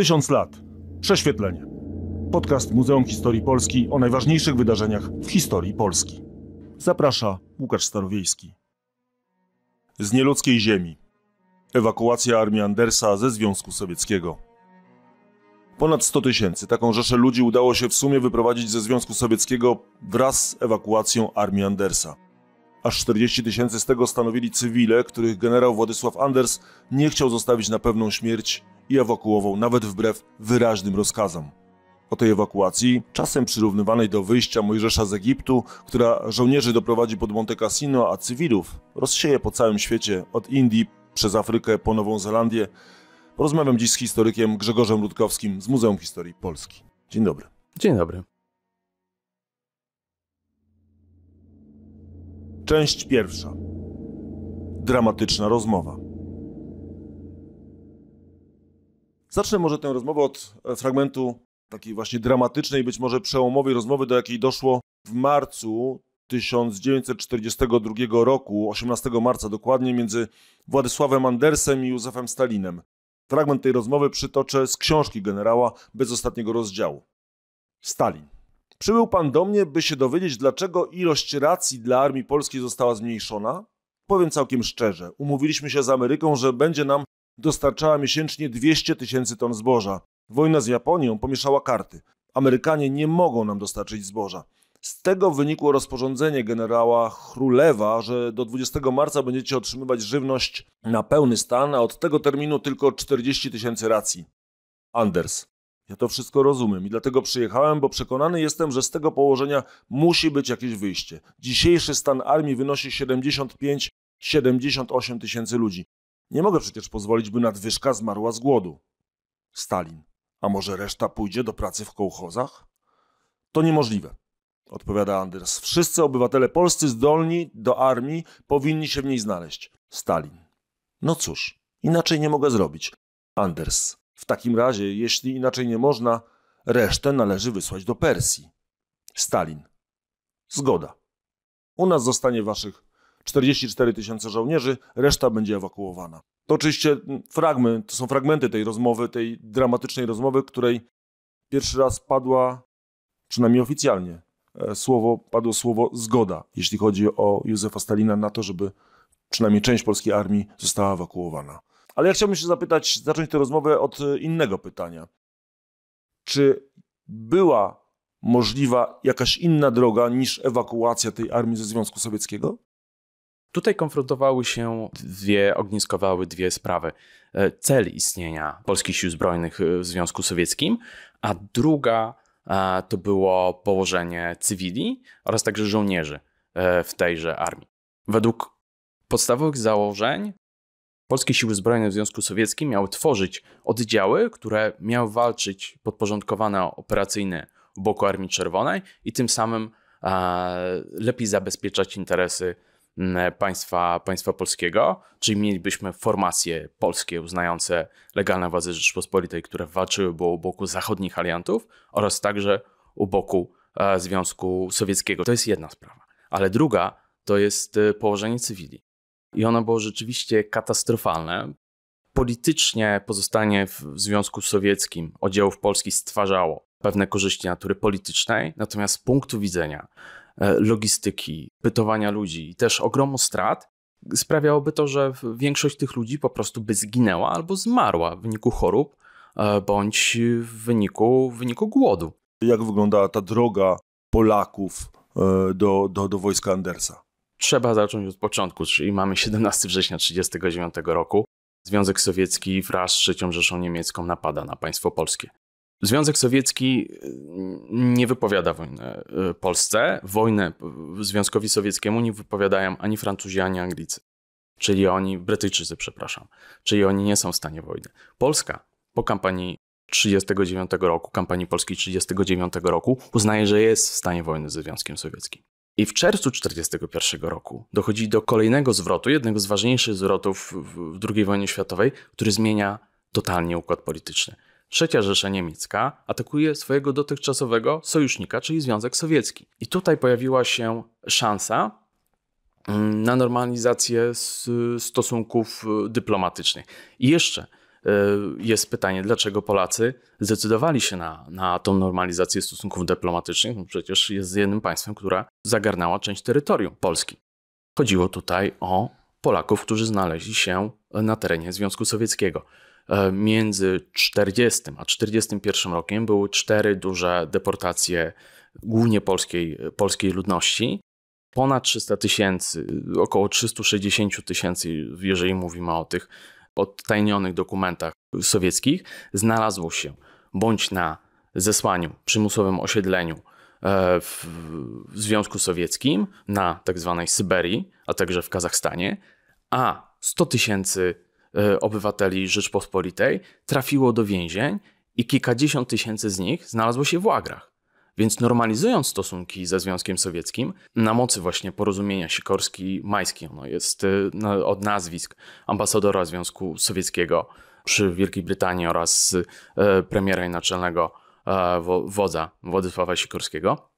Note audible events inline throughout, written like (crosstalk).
Tysiąc lat. Prześwietlenie. Podcast Muzeum Historii Polski o najważniejszych wydarzeniach w historii Polski. Zaprasza Łukasz Starowiejski. Z nieludzkiej ziemi. Ewakuacja armii Andersa ze Związku Sowieckiego. Ponad 100 tysięcy. Taką rzeszę ludzi udało się w sumie wyprowadzić ze Związku Sowieckiego wraz z ewakuacją armii Andersa. Aż 40 tysięcy z tego stanowili cywile, których generał Władysław Anders nie chciał zostawić na pewną śmierć i ewakuował nawet wbrew wyraźnym rozkazom. O tej ewakuacji, czasem przyrównywanej do wyjścia Mojżesza z Egiptu, która żołnierzy doprowadzi pod Monte Cassino, a cywilów rozsieje po całym świecie, od Indii przez Afrykę po Nową Zelandię, porozmawiam dziś z historykiem Grzegorzem Rutkowskim z Muzeum Historii Polski. Dzień dobry. Dzień dobry. Część pierwsza. Dramatyczna rozmowa. Zacznę może tę rozmowę od e, fragmentu takiej właśnie dramatycznej, być może przełomowej rozmowy, do jakiej doszło w marcu 1942 roku, 18 marca dokładnie, między Władysławem Andersem i Józefem Stalinem. Fragment tej rozmowy przytoczę z książki generała bez ostatniego rozdziału. Stalin. Przybył pan do mnie, by się dowiedzieć, dlaczego ilość racji dla armii polskiej została zmniejszona? Powiem całkiem szczerze, umówiliśmy się z Ameryką, że będzie nam dostarczała miesięcznie 200 tysięcy ton zboża. Wojna z Japonią pomieszała karty. Amerykanie nie mogą nam dostarczyć zboża. Z tego wynikło rozporządzenie generała Chrulewa, że do 20 marca będziecie otrzymywać żywność na pełny stan, a od tego terminu tylko 40 tysięcy racji. Anders. Ja to wszystko rozumiem i dlatego przyjechałem, bo przekonany jestem, że z tego położenia musi być jakieś wyjście. Dzisiejszy stan armii wynosi 75-78 tysięcy ludzi. Nie mogę przecież pozwolić, by nadwyżka zmarła z głodu. Stalin. A może reszta pójdzie do pracy w kołchozach? To niemożliwe, odpowiada Anders. Wszyscy obywatele polscy zdolni do armii powinni się w niej znaleźć. Stalin. No cóż, inaczej nie mogę zrobić. Anders. W takim razie, jeśli inaczej nie można, resztę należy wysłać do Persji. Stalin. Zgoda. U nas zostanie waszych 44 tysiące żołnierzy, reszta będzie ewakuowana. To oczywiście mm, fragment, to są fragmenty tej rozmowy, tej dramatycznej rozmowy, której pierwszy raz padła, przynajmniej oficjalnie, e, słowo, padło słowo zgoda, jeśli chodzi o Józefa Stalina na to, żeby przynajmniej część polskiej armii została ewakuowana. Ale ja chciałbym się zapytać, zacząć tę rozmowę od e, innego pytania. Czy była możliwa jakaś inna droga niż ewakuacja tej armii ze Związku Sowieckiego? Tutaj konfrontowały się dwie, ogniskowały dwie sprawy. E, cel istnienia Polskich Sił Zbrojnych e, w Związku Sowieckim, a druga e, to było położenie cywili oraz także żołnierzy w tejże armii. Według podstawowych założeń Polskie Siły Zbrojne w Związku Sowieckim miały tworzyć oddziały, które miały walczyć podporządkowane operacyjne w boku Armii Czerwonej i tym samym lepiej zabezpieczać interesy państwa, państwa polskiego, czyli mielibyśmy formacje polskie uznające legalne władze Rzeczpospolitej, które walczyłyby u boku zachodnich aliantów oraz także u boku e, Związku Sowieckiego. To jest jedna sprawa. Ale druga to jest e, położenie cywili. I ono było rzeczywiście katastrofalne. Politycznie pozostanie w Związku Sowieckim oddziałów Polski stwarzało pewne korzyści natury politycznej, natomiast z punktu widzenia E, logistyki, bytowania ludzi i też ogromu strat, sprawiałoby to, że większość tych ludzi po prostu by zginęła albo zmarła w wyniku chorób e, bądź w wyniku, w wyniku głodu. Jak wyglądała ta droga Polaków e, do, do, do wojska Andersa? Trzeba zacząć od początku, czyli mamy 17 września 1939 roku. Związek Sowiecki wraz z III Rzeszą Niemiecką napada na państwo polskie. Związek Sowiecki y, nie wypowiada wojny y, Polsce. Wojnę y, Związkowi Sowieckiemu nie wypowiadają ani Francuzi, ani Anglicy. Czyli oni, Brytyjczycy, przepraszam. Czyli oni nie są w stanie wojny. Polska po kampanii 39 roku, kampanii polskiej 39 roku, uznaje, że jest w stanie wojny ze Związkiem Sowieckim. I w czerwcu 1941 roku dochodzi do kolejnego zwrotu, jednego z ważniejszych zwrotów w II wojnie światowej, który zmienia totalnie układ polityczny. Trzecia Rzesza Niemiecka atakuje swojego dotychczasowego sojusznika, czyli Związek Sowiecki. I tutaj pojawiła się szansa mm, na normalizację stosunków y, dyplomatycznych. I jeszcze y, jest pytanie, dlaczego Polacy zdecydowali się na, na tą normalizację stosunków dyplomatycznych? No przecież jest jednym państwem, która zagarnęła część terytorium Polski. Chodziło tutaj o Polaków, którzy znaleźli się na terenie Związku Sowieckiego. E, między 40 a 41 rokiem były cztery duże deportacje głównie polskiej, polskiej ludności. Ponad 300 tysięcy, około 360 tysięcy, jeżeli mówimy o tych odtajnionych dokumentach sowieckich, znalazło się bądź na zesłaniu, przymusowym osiedleniu e, w Związku Sowieckim, na tak zwanej Syberii, a także w Kazachstanie, a 100 tysięcy E, obywateli Rzeczpospolitej trafiło do więzień i kilkadziesiąt tysięcy z nich znalazło się w łagrach. Więc normalizując stosunki ze Związkiem Sowieckim, na mocy właśnie porozumienia Sikorski-Majski, ono jest e, od nazwisk ambasadora Związku Sowieckiego przy Wielkiej Brytanii oraz e, premiera i naczelnego wodza Władysława Sikorskiego,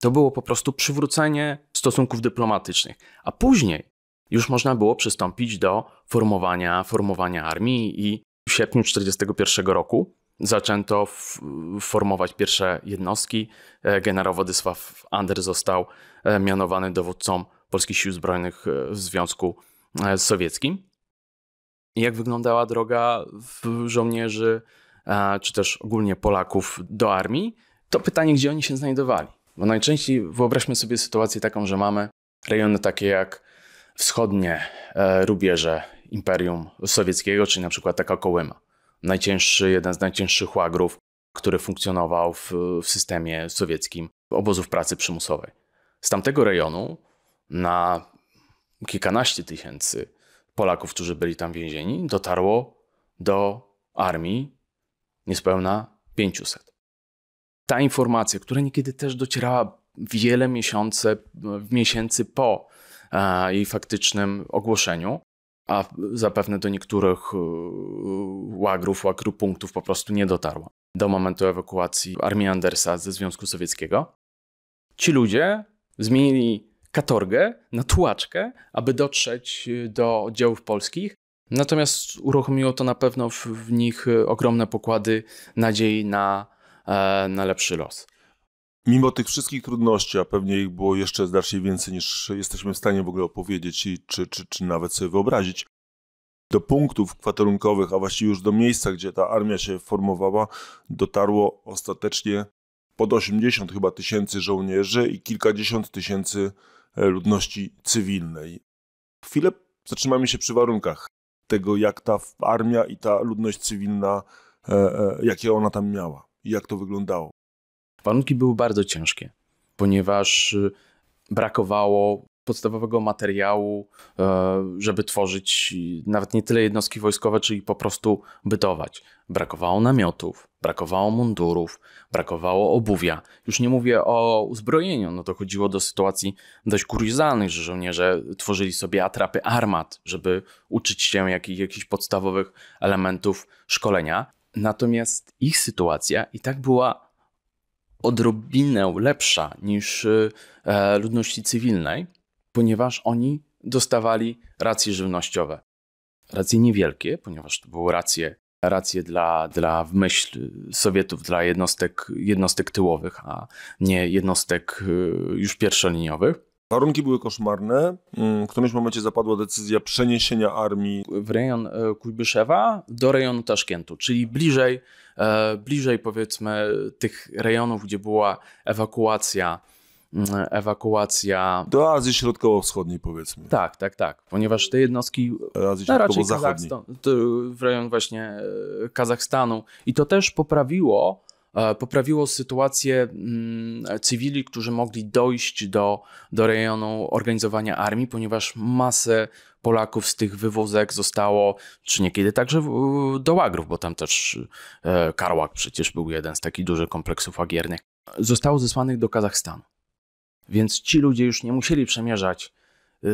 to było po prostu przywrócenie stosunków dyplomatycznych. A później już można było przystąpić do formowania, formowania armii i w sierpniu 1941 roku zaczęto formować pierwsze jednostki. E, generał Władysław Ander został e, mianowany dowódcą Polskich Sił Zbrojnych e, w Związku Sowieckim. Jak wyglądała droga żołnierzy, czy też ogólnie Polaków do armii? To pytanie, gdzie oni się znajdowali. Bo najczęściej wyobraźmy sobie sytuację taką, że mamy rejony takie jak wschodnie e, rubieże Imperium Sowieckiego, czyli na przykład taka Kołyma. Najcięższy, jeden z najcięższych łagrów, który funkcjonował w, w systemie sowieckim obozów pracy przymusowej. Z tamtego rejonu na kilkanaście tysięcy Polaków, którzy byli tam więzieni, dotarło do armii niespełna 500. Ta informacja, która niekiedy też docierała wiele miesiące, miesięcy po i faktycznym ogłoszeniu, a zapewne do niektórych e, łagrów, punktów po prostu nie dotarła do momentu ewakuacji armii Andersa ze Związku Sowieckiego. Ci ludzie zmienili katorgę na tułaczkę, aby dotrzeć e, do oddziałów polskich, natomiast uruchomiło to na pewno w, w nich e, ogromne pokłady nadziei na, na lepszy los. Mimo tych wszystkich trudności, a pewnie ich było jeszcze znacznie więcej niż jesteśmy w stanie w ogóle opowiedzieć i czy, czy, czy nawet sobie wyobrazić, do punktów kwaterunkowych, a właściwie już do miejsca, gdzie ta armia się formowała, dotarło ostatecznie pod 80 chyba tysięcy żołnierzy i kilkadziesiąt tysięcy e, ludności cywilnej. Chwilę zatrzymamy się przy warunkach tego, jak ta armia i ta ludność cywilna, e, e, jakie ona tam miała i jak to wyglądało. Warunki były bardzo ciężkie, ponieważ y, brakowało podstawowego materiału, e, żeby tworzyć y, nawet nie tyle jednostki wojskowe, czyli po prostu bytować. Brakowało namiotów, brakowało mundurów, brakowało obuwia. Już nie mówię o uzbrojeniu, no to chodziło do sytuacji dość kuriozalnych, że żołnierze tworzyli sobie atrapy armat, żeby uczyć się jakich, jakichś podstawowych elementów szkolenia. Natomiast ich sytuacja i tak była odrobinę lepsza niż y, e, ludności cywilnej, ponieważ oni dostawali racje żywnościowe. Racje niewielkie, ponieważ to były racje, racje dla, dla w myśl Sowietów, dla jednostek, jednostek tyłowych, a nie jednostek y, już pierwszoliniowych. Warunki były koszmarne. Mm, w którymś momencie zapadła decyzja przeniesienia armii w rejon e, Kujbyszewa do rejonu Taszkentu, czyli bliżej, e, bliżej powiedzmy tych rejonów, gdzie była ewakuacja mm, ewakuacja. Do Azji Środkowo-Wschodniej, powiedzmy. Tak, tak, tak. Ponieważ te jednostki. Azji no, raczej w rejon właśnie e, Kazachstanu. I to też poprawiło E, poprawiło sytuację mm, cywili, którzy mogli dojść do, do rejonu organizowania armii, ponieważ masę Polaków z tych wywozek zostało, czy niekiedy także do łagrów, bo tam też e, Karłak przecież był jeden z takich dużych kompleksów łagiernych, zostało zesłanych do Kazachstanu. Więc ci ludzie już nie musieli przemierzać y,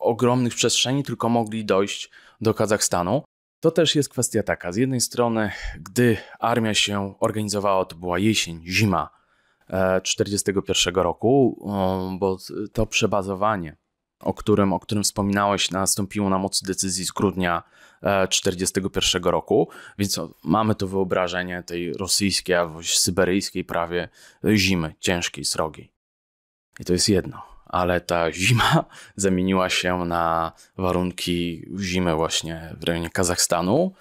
ogromnych przestrzeni, tylko mogli dojść do Kazachstanu. To też jest kwestia taka. Z jednej strony, gdy armia się organizowała, to była jesień, zima 1941 e, roku, e, bo to przebazowanie, o którym, o którym wspominałeś, nastąpiło na mocy decyzji z grudnia 1941 e, roku, więc mamy to wyobrażenie tej rosyjskiej, albo syberyjskiej prawie zimy, ciężkiej, srogiej. I to jest jedno ale ta zima (laughs) zamieniła się na warunki zimy właśnie w rejonie Kazachstanu,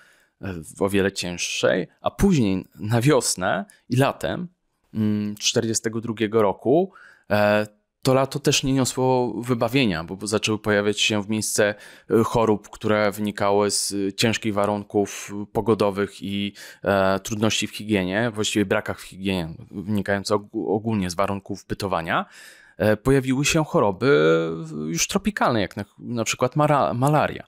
o wiele cięższej, a później na wiosnę i latem 1942 mm, roku e, to lato też nie niosło wybawienia, bo zaczęły pojawiać się w miejsce e, chorób, które wynikały z e, ciężkich warunków pogodowych i e, trudności w higienie, właściwie brakach w higienie, wynikające og ogólnie z warunków bytowania. E, pojawiły się choroby już tropikalne, jak na, na przykład mara, malaria.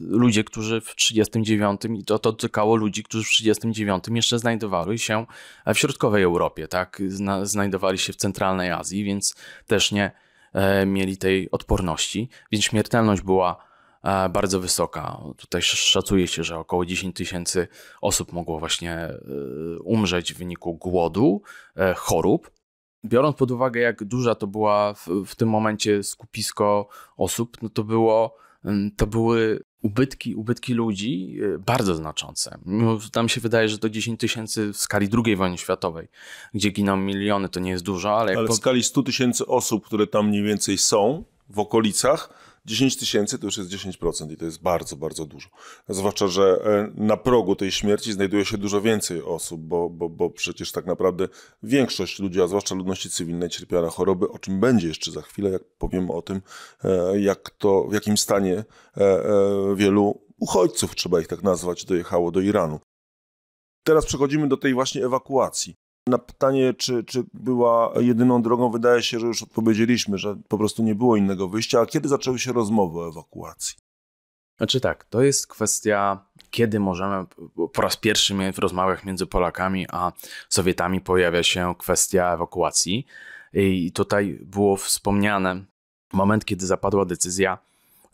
Ludzie, którzy w 1939, i to, to dotykało ludzi, którzy w 1939 jeszcze znajdowali się e, w środkowej Europie, tak? Zna, znajdowali się w centralnej Azji, więc też nie e, mieli tej odporności, więc śmiertelność była e, bardzo wysoka. Tutaj szacuje się, że około 10 tysięcy osób mogło właśnie e, umrzeć w wyniku głodu, e, chorób biorąc pod uwagę, jak duża to była w, w tym momencie skupisko osób, no to było, mm, to były ubytki, ubytki ludzi y, bardzo znaczące. Tam się wydaje, że to 10 tysięcy w skali II wojny światowej, gdzie giną miliony, to nie jest dużo, ale... Ale po... w skali 100 tysięcy osób, które tam mniej więcej są, w okolicach, 10 tysięcy to już jest 10% i to jest bardzo, bardzo dużo. Zwłaszcza, że e, na progu tej śmierci znajduje się dużo więcej osób, bo, bo, bo przecież tak naprawdę większość ludzi, a zwłaszcza ludności cywilnej cierpiała na choroby, o czym będzie jeszcze za chwilę, jak powiemy o tym, e, jak to, w jakim stanie e, wielu uchodźców, trzeba ich tak nazwać, dojechało do Iranu. Teraz przechodzimy do tej właśnie ewakuacji. Na pytanie, czy, czy była jedyną drogą, wydaje się, że już odpowiedzieliśmy, że po prostu nie było innego wyjścia. A kiedy zaczęły się rozmowy o ewakuacji? Znaczy tak, to jest kwestia, kiedy możemy, po raz pierwszy w rozmowach między Polakami a Sowietami pojawia się kwestia ewakuacji. I tutaj było wspomniane moment, kiedy zapadła decyzja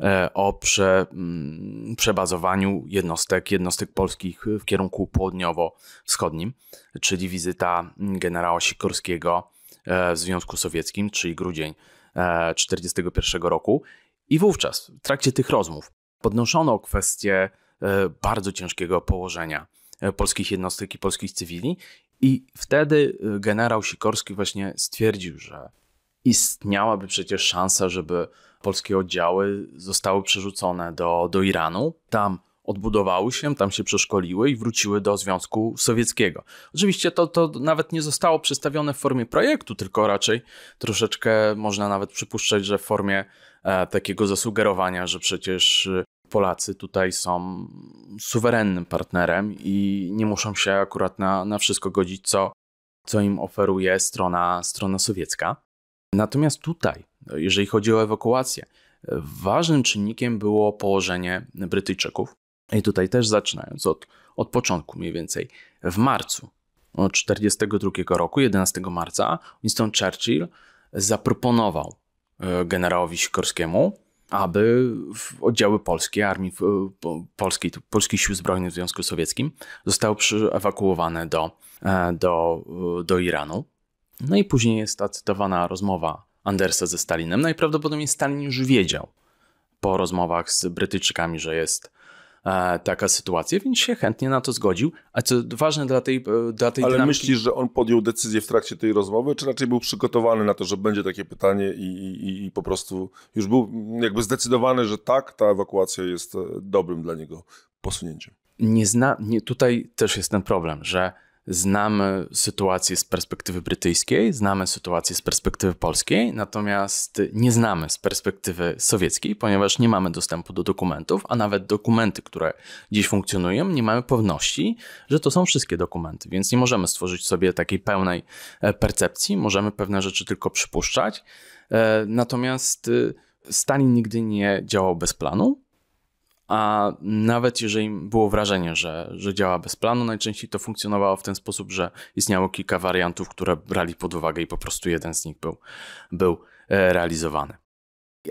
E, o prze, mm, przebazowaniu jednostek, jednostek polskich w kierunku południowo-wschodnim, czyli wizyta generała Sikorskiego e, w Związku Sowieckim, czyli grudzień 1941 e, roku. I wówczas, w trakcie tych rozmów, podnoszono kwestię bardzo ciężkiego położenia polskich jednostek i polskich cywili. I wtedy generał Sikorski właśnie stwierdził, że istniałaby przecież szansa, żeby polskie oddziały zostały przerzucone do, do Iranu. Tam odbudowały się, tam się przeszkoliły i wróciły do Związku Sowieckiego. Oczywiście to, to nawet nie zostało przedstawione w formie projektu, tylko raczej troszeczkę można nawet przypuszczać, że w formie e, takiego zasugerowania, że przecież e, Polacy tutaj są suwerennym partnerem i nie muszą się akurat na, na wszystko godzić, co, co im oferuje strona, strona sowiecka. Natomiast tutaj no, jeżeli chodzi o ewakuację. Ważnym czynnikiem było położenie Brytyjczyków. I tutaj też zaczynając od, od początku mniej więcej. W marcu 1942 roku, 11 marca, Winston Churchill zaproponował e, generałowi Sikorskiemu, aby oddziały polskie, armii polskiej, polskich sił zbrojnych w Związku Sowieckim zostały ewakuowane do, e, do, e, do Iranu. No i później jest ta cytowana rozmowa Andersa ze Stalinem. Najprawdopodobniej Stalin już wiedział po rozmowach z Brytyjczykami, że jest e, taka sytuacja, więc się chętnie na to zgodził. A co ważne dla tej, e, dla tej Ale dynamiki... myślisz, że on podjął decyzję w trakcie tej rozmowy, czy raczej był przygotowany na to, że będzie takie pytanie i, i, i po prostu już był jakby zdecydowany, że tak, ta ewakuacja jest e, dobrym dla niego posunięciem? Nie zna... Nie, tutaj też jest ten problem, że znamy sytuację z perspektywy brytyjskiej, znamy sytuację z perspektywy polskiej, natomiast nie znamy z perspektywy sowieckiej, ponieważ nie mamy dostępu do dokumentów, a nawet dokumenty, które dziś funkcjonują, nie mamy pewności, że to są wszystkie dokumenty, więc nie możemy stworzyć sobie takiej pełnej e, percepcji, możemy pewne rzeczy tylko przypuszczać. E, natomiast y, Stalin nigdy nie działał bez planu a nawet jeżeli było wrażenie, że, że działa bez planu, najczęściej to funkcjonowało w ten sposób, że istniało kilka wariantów, które brali pod uwagę i po prostu jeden z nich był, był e, realizowany.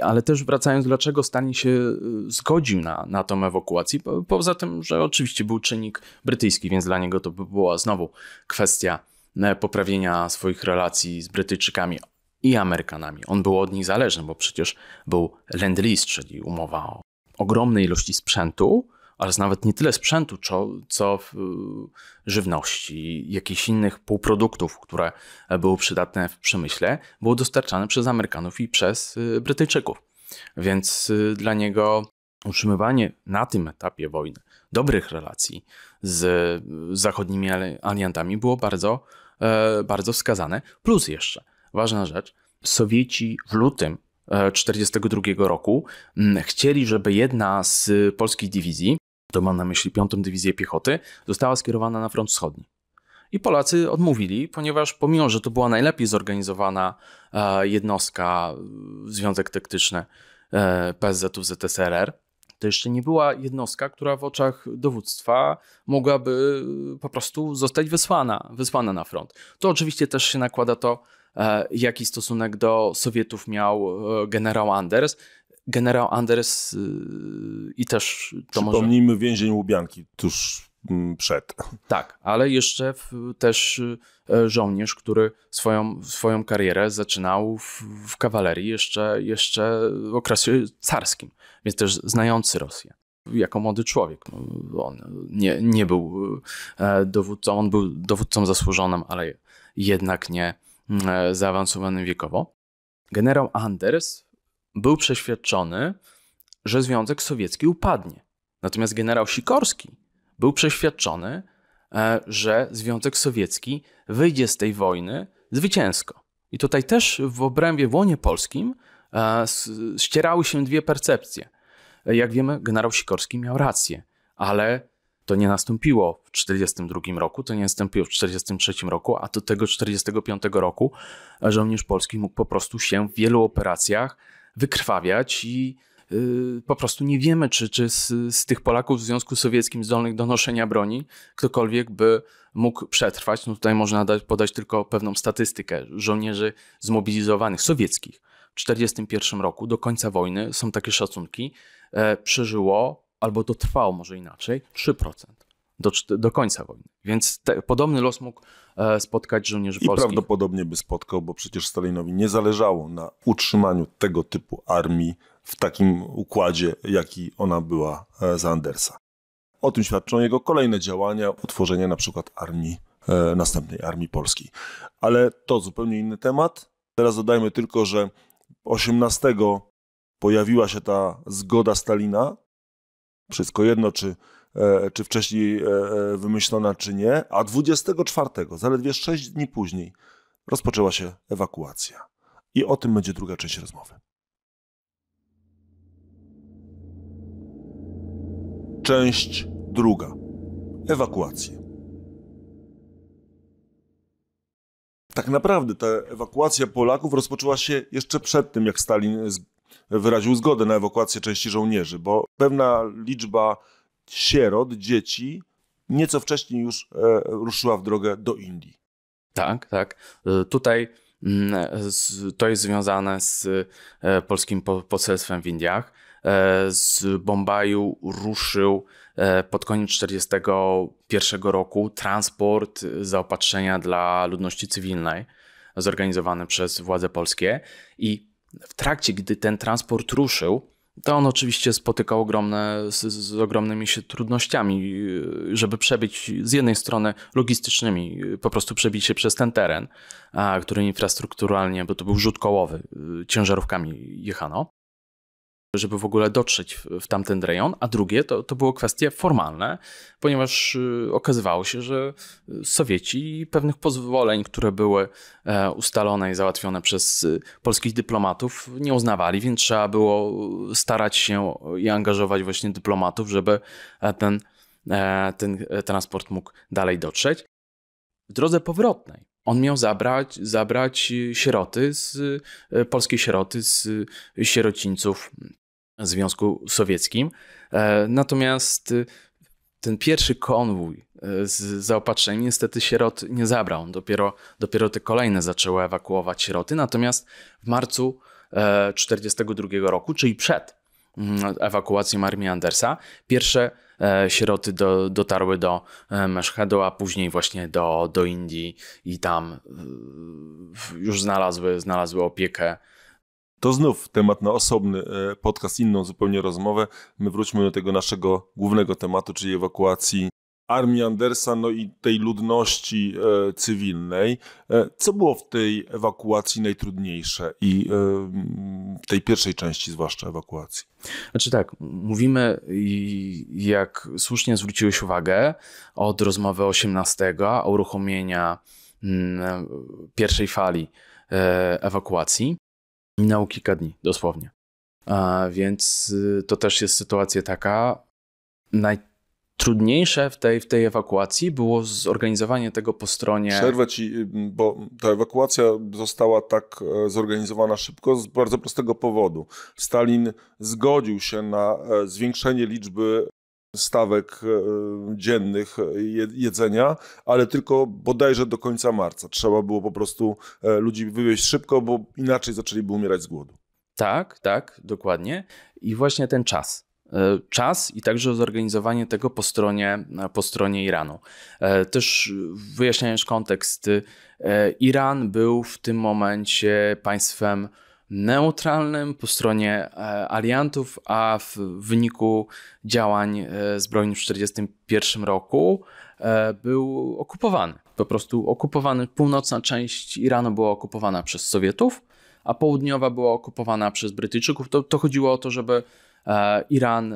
Ale też wracając, dlaczego Stalin się e, zgodził na, na tą ewakuację? Poza tym, że oczywiście był czynnik brytyjski, więc dla niego to by była znowu kwestia e, poprawienia swoich relacji z Brytyjczykami i Amerykanami. On był od nich zależny, bo przecież był Lend Lease, czyli umowa o ogromnej ilości sprzętu, ale nawet nie tyle sprzętu, co, co y, żywności, jakichś innych półproduktów, które były przydatne w przemyśle, było dostarczane przez Amerykanów i przez y, Brytyjczyków. Więc y, dla niego utrzymywanie na tym etapie wojny dobrych relacji z zachodnimi aliantami było bardzo, e, bardzo wskazane. Plus jeszcze, ważna rzecz, Sowieci w lutym 1942 roku, mm, chcieli, żeby jedna z polskich dywizji, to mam na myśli piątą Dywizję Piechoty, została skierowana na front wschodni. I Polacy odmówili, ponieważ pomimo, że to była najlepiej zorganizowana e, jednostka, e, Związek Taktyczny e, psz u ZSRR, to jeszcze nie była jednostka, która w oczach dowództwa mogłaby po prostu zostać wysłana, wysłana na front. To oczywiście też się nakłada to, E, jaki stosunek do Sowietów miał e, generał Anders. Generał Anders y, i też to Przypomnijmy może... więzień Łubianki tuż mm, przed. Tak, ale jeszcze w, też e, żołnierz, który swoją, swoją karierę zaczynał w, w kawalerii jeszcze, jeszcze w okresie carskim, więc też znający Rosję jako młody człowiek. No, on nie, nie był dowódcą, on był dowódcą zasłużonym, ale jednak nie, E, zaawansowanym wiekowo. Generał Anders był przeświadczony, że Związek Sowiecki upadnie. Natomiast generał Sikorski był przeświadczony, e, że Związek Sowiecki wyjdzie z tej wojny zwycięsko. I tutaj też w obrębie w łonie polskim e, ścierały się dwie percepcje. Jak wiemy, generał Sikorski miał rację, ale to nie nastąpiło w 1942 roku, to nie nastąpiło w 1943 roku, a do tego 1945 roku żołnierz polski mógł po prostu się w wielu operacjach wykrwawiać i y, po prostu nie wiemy, czy, czy z, z, tych Polaków w Związku Sowieckim zdolnych do noszenia broni ktokolwiek by mógł przetrwać. No tutaj można dać, podać tylko pewną statystykę żołnierzy zmobilizowanych sowieckich. W 1941 roku do końca wojny są takie szacunki, e, przeżyło albo trwało, może inaczej 3%. Do, do końca wojny. Więc te, podobny los mógł e, spotkać żołnierzy I polskich. I prawdopodobnie by spotkał, bo przecież Stalinowi nie zależało na utrzymaniu tego typu armii w takim układzie, jaki ona była e, za Andersa. O tym świadczą jego kolejne działania, utworzenie na przykład armii, e, następnej armii polskiej. Ale to zupełnie inny temat. Teraz dodajmy tylko, że 18 pojawiła się ta zgoda Stalina wszystko jedno, czy, e, czy wcześniej e, e, wymyślona, czy nie, a 24, zaledwie 6 dni później, rozpoczęła się ewakuacja. I o tym będzie druga część rozmowy. Część druga. Ewakuacje. Tak naprawdę ta ewakuacja Polaków rozpoczęła się jeszcze przed tym, jak Stalin wyraził zgodę na ewakuację części żołnierzy, bo pewna liczba sierot, dzieci nieco wcześniej już e, ruszyła w drogę do Indii. Tak, tak. E, tutaj mm, to jest związane z e, polskim poselstwem w Indiach. Z Bombaju ruszył pod koniec 1941 roku transport zaopatrzenia dla ludności cywilnej zorganizowany przez władze polskie i w trakcie, gdy ten transport ruszył, to on oczywiście spotykał ogromne, z, z, ogromnymi się trudnościami, y, żeby przebyć z jednej strony logistycznymi, y, po prostu przebić się przez ten teren, a, który infrastrukturalnie, bo to był rzut kołowy, y, ciężarówkami jechano, żeby w ogóle dotrzeć w, tamten rejon, a drugie to, to było kwestie formalne, ponieważ y, okazywało się, że y, Sowieci pewnych pozwoleń, które były e, ustalone i załatwione przez y, polskich dyplomatów, nie uznawali, więc trzeba było starać się i angażować właśnie dyplomatów, żeby e, ten, e, ten transport mógł dalej dotrzeć. W drodze powrotnej on miał zabrać, zabrać sieroty z polskie sieroty z sierocińców Związku Sowieckim. E, natomiast y, ten pierwszy konwój e, z zaopatrzeniem niestety sierot nie zabrał. Dopiero, dopiero te kolejne zaczęły ewakuować sieroty. Natomiast w marcu 1942 e, roku, czyli przed mm, ewakuacją armii Andersa, pierwsze sieroty do, dotarły do Meszhedu, a później właśnie do, do Indii i tam już znalazły, znalazły opiekę to znów temat na osobny e, podcast, inną zupełnie rozmowę. My wróćmy do tego naszego głównego tematu, czyli ewakuacji armii Andersa, no i tej ludności e, cywilnej. E, co było w tej ewakuacji najtrudniejsze i w tej pierwszej części zwłaszcza ewakuacji? Znaczy tak, mówimy, jak słusznie zwróciłeś uwagę, od rozmowy 18, uruchomienia mm, pierwszej fali ewakuacji minęło kilka dni, dosłownie. A więc y, to też jest sytuacja taka. Najtrudniejsze w tej, w tej ewakuacji było zorganizowanie tego po stronie. Przerwę ci, y, bo ta ewakuacja została tak e, zorganizowana szybko z bardzo prostego powodu. Stalin zgodził się na e, zwiększenie liczby stawek e, dziennych e, jedzenia, ale tylko bodajże do końca marca. Trzeba było po prostu e, ludzi wywieźć szybko, bo inaczej zaczęliby umierać z głodu. Tak, tak, dokładnie. I właśnie ten czas czas i także zorganizowanie tego po stronie, po stronie Iranu. Też wyjaśniając kontekst, Iran był w tym momencie państwem neutralnym po stronie e, aliantów, a w wyniku działań e, zbrojnych w 1941 roku e, był okupowany. Po prostu okupowany, północna część Iranu była okupowana przez Sowietów, a południowa była okupowana przez Brytyjczyków. To, to chodziło o to, żeby E, Iran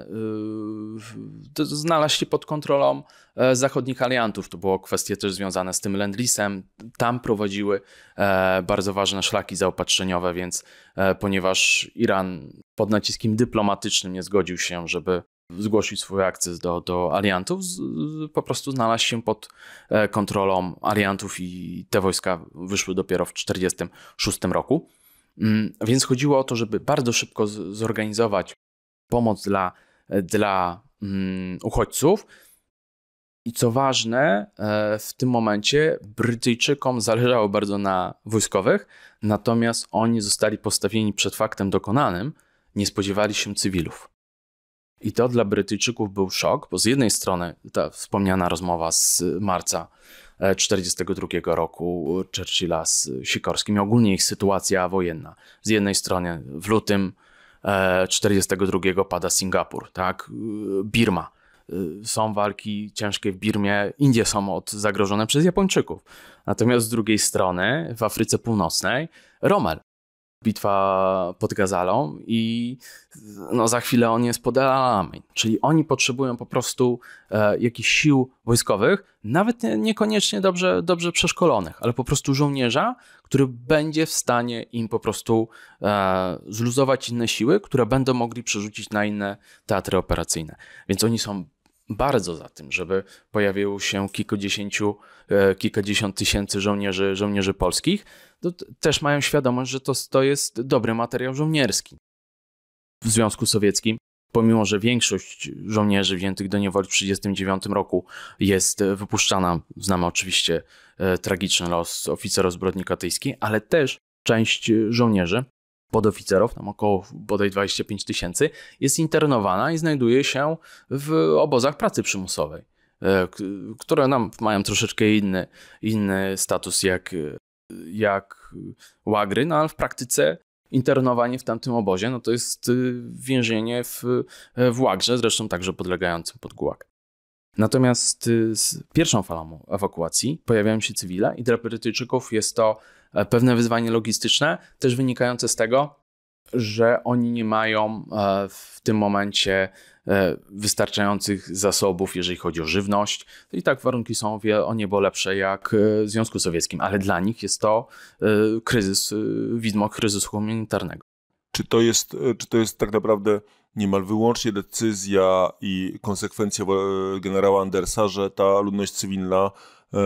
e, znalazł się pod kontrolą e, zachodnich aliantów. To było kwestie też związane z tym Lendlisem. Tam prowadziły bardzo ważne szlaki zaopatrzeniowe, więc ponieważ Iran pod naciskiem dyplomatycznym nie zgodził się, żeby zgłosić swój akces do, do aliantów, po prostu znalazł się pod kontrolą aliantów i te wojska wyszły dopiero w 1946 roku. Mm, więc chodziło o to, żeby bardzo szybko zorganizować pomoc dla, dla um, uchodźców. I co ważne, e, w tym momencie Brytyjczykom zależało bardzo na wojskowych, natomiast oni zostali postawieni przed faktem dokonanym, nie spodziewali się cywilów. I to dla Brytyjczyków był szok, bo z jednej strony ta wspomniana rozmowa z marca 1942 e, roku Churchilla z Sikorskim i ogólnie ich sytuacja wojenna. Z jednej strony w lutym 42 pada Singapur, tak? Y, Birma. Y, są walki ciężkie w Birmie, Indie są od, zagrożone przez Japończyków. Natomiast z drugiej strony w Afryce Północnej Rommel bitwa pod Gazalą i no, za chwilę on jest pod Alamein. Czyli oni potrzebują po prostu e, jakichś sił wojskowych, nawet nie, niekoniecznie dobrze, dobrze przeszkolonych, ale po prostu żołnierza, który będzie w stanie im po prostu e, zluzować inne siły, które będą mogli przerzucić na inne teatry operacyjne. Więc oni są bardzo za tym, żeby pojawiło się kilkudziesięciu, e, kilkadziesiąt tysięcy żołnierzy, żołnierzy polskich, to też mają świadomość, że to, to jest dobry materiał żołnierski. W Związku Sowieckim, pomimo że większość żołnierzy wziętych do niewoli w 1939 roku jest e, wypuszczana, znamy oczywiście e, tragiczny los oficera zbrodni katyjskiej, ale też część e, żołnierzy podoficerów, tam około bodaj 25 tysięcy, jest internowana i znajduje się w obozach pracy przymusowej, e, które nam mają troszeczkę inny, inny status jak jak łagry, no ale w praktyce internowanie w tamtym obozie, no to jest y, więzienie w, e, w łagrze, zresztą także podlegającym pod gułag. Natomiast y, z pierwszą falą ewakuacji pojawiają się cywile i dla Brytyjczyków jest to e, pewne wyzwanie logistyczne, też wynikające z tego, że oni nie mają e, w tym momencie e, wystarczających zasobów, jeżeli chodzi o żywność. I tak warunki są o niebo lepsze jak e, w Związku Sowieckim, ale dla nich jest to kryzys, widmo kryzysu humanitarnego. Czy to jest, czy to jest tak naprawdę niemal wyłącznie decyzja i konsekwencja e, generała Andersa, że ta ludność cywilna e,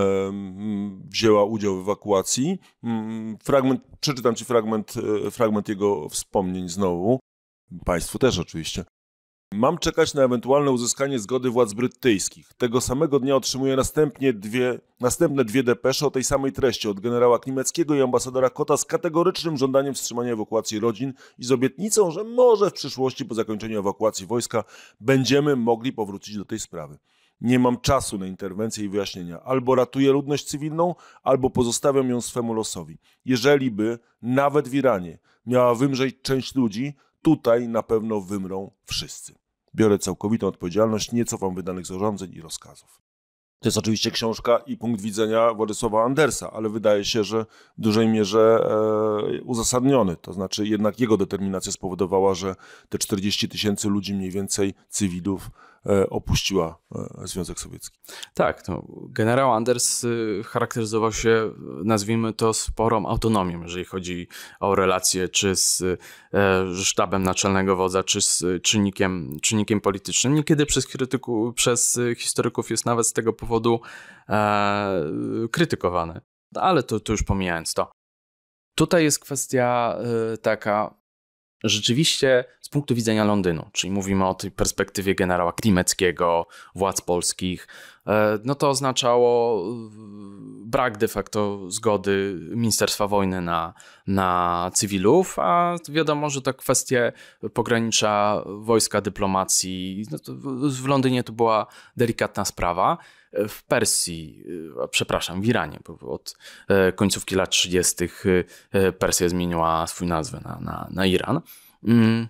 wzięła udział w ewakuacji. Fragment, przeczytam ci fragment, e, fragment jego wspomnień znowu. Państwu też oczywiście. Mam czekać na ewentualne uzyskanie zgody władz brytyjskich. Tego samego dnia otrzymuję następnie dwie, następne dwie depesze o tej samej treści od generała Klimeckiego i ambasadora Kota z kategorycznym żądaniem wstrzymania ewakuacji rodzin i z obietnicą, że może w przyszłości po zakończeniu ewakuacji wojska będziemy mogli powrócić do tej sprawy. Nie mam czasu na interwencję i wyjaśnienia. Albo ratuję ludność cywilną, albo pozostawiam ją swemu losowi. Jeżeli by, nawet w Iranie, miała wymrzeć część ludzi, tutaj na pewno wymrą wszyscy. Biorę całkowitą odpowiedzialność, nie cofam wydanych zarządzeń i rozkazów. To jest oczywiście książka i punkt widzenia Władysława Andersa, ale wydaje się, że w dużej mierze e, uzasadniony. To znaczy jednak jego determinacja spowodowała, że te 40 tysięcy ludzi mniej więcej, cywilów, E, opuściła e, Związek Sowiecki. Tak, no, generał Anders y, charakteryzował się, y, nazwijmy to, sporą autonomią, jeżeli chodzi o relacje czy z e, sztabem naczelnego wodza, czy z czynnikiem, czynnikiem politycznym. Niekiedy przez, krytyku, przez historyków jest nawet z tego powodu e, krytykowany. Ale to, to już pomijając to. Tutaj jest kwestia taka, rzeczywiście z punktu widzenia Londynu, czyli mówimy o tej perspektywie generała Klimeckiego, władz polskich, E, no to oznaczało brak de facto zgody Ministerstwa Wojny na, na cywilów, a wiadomo, że to kwestie pogranicza wojska, dyplomacji. No w Londynie to była delikatna sprawa. E, w Persji, e, przepraszam, w Iranie, bo od końcówki lat 30. Persja zmieniła swój nazwę na, na, na Iran. Mm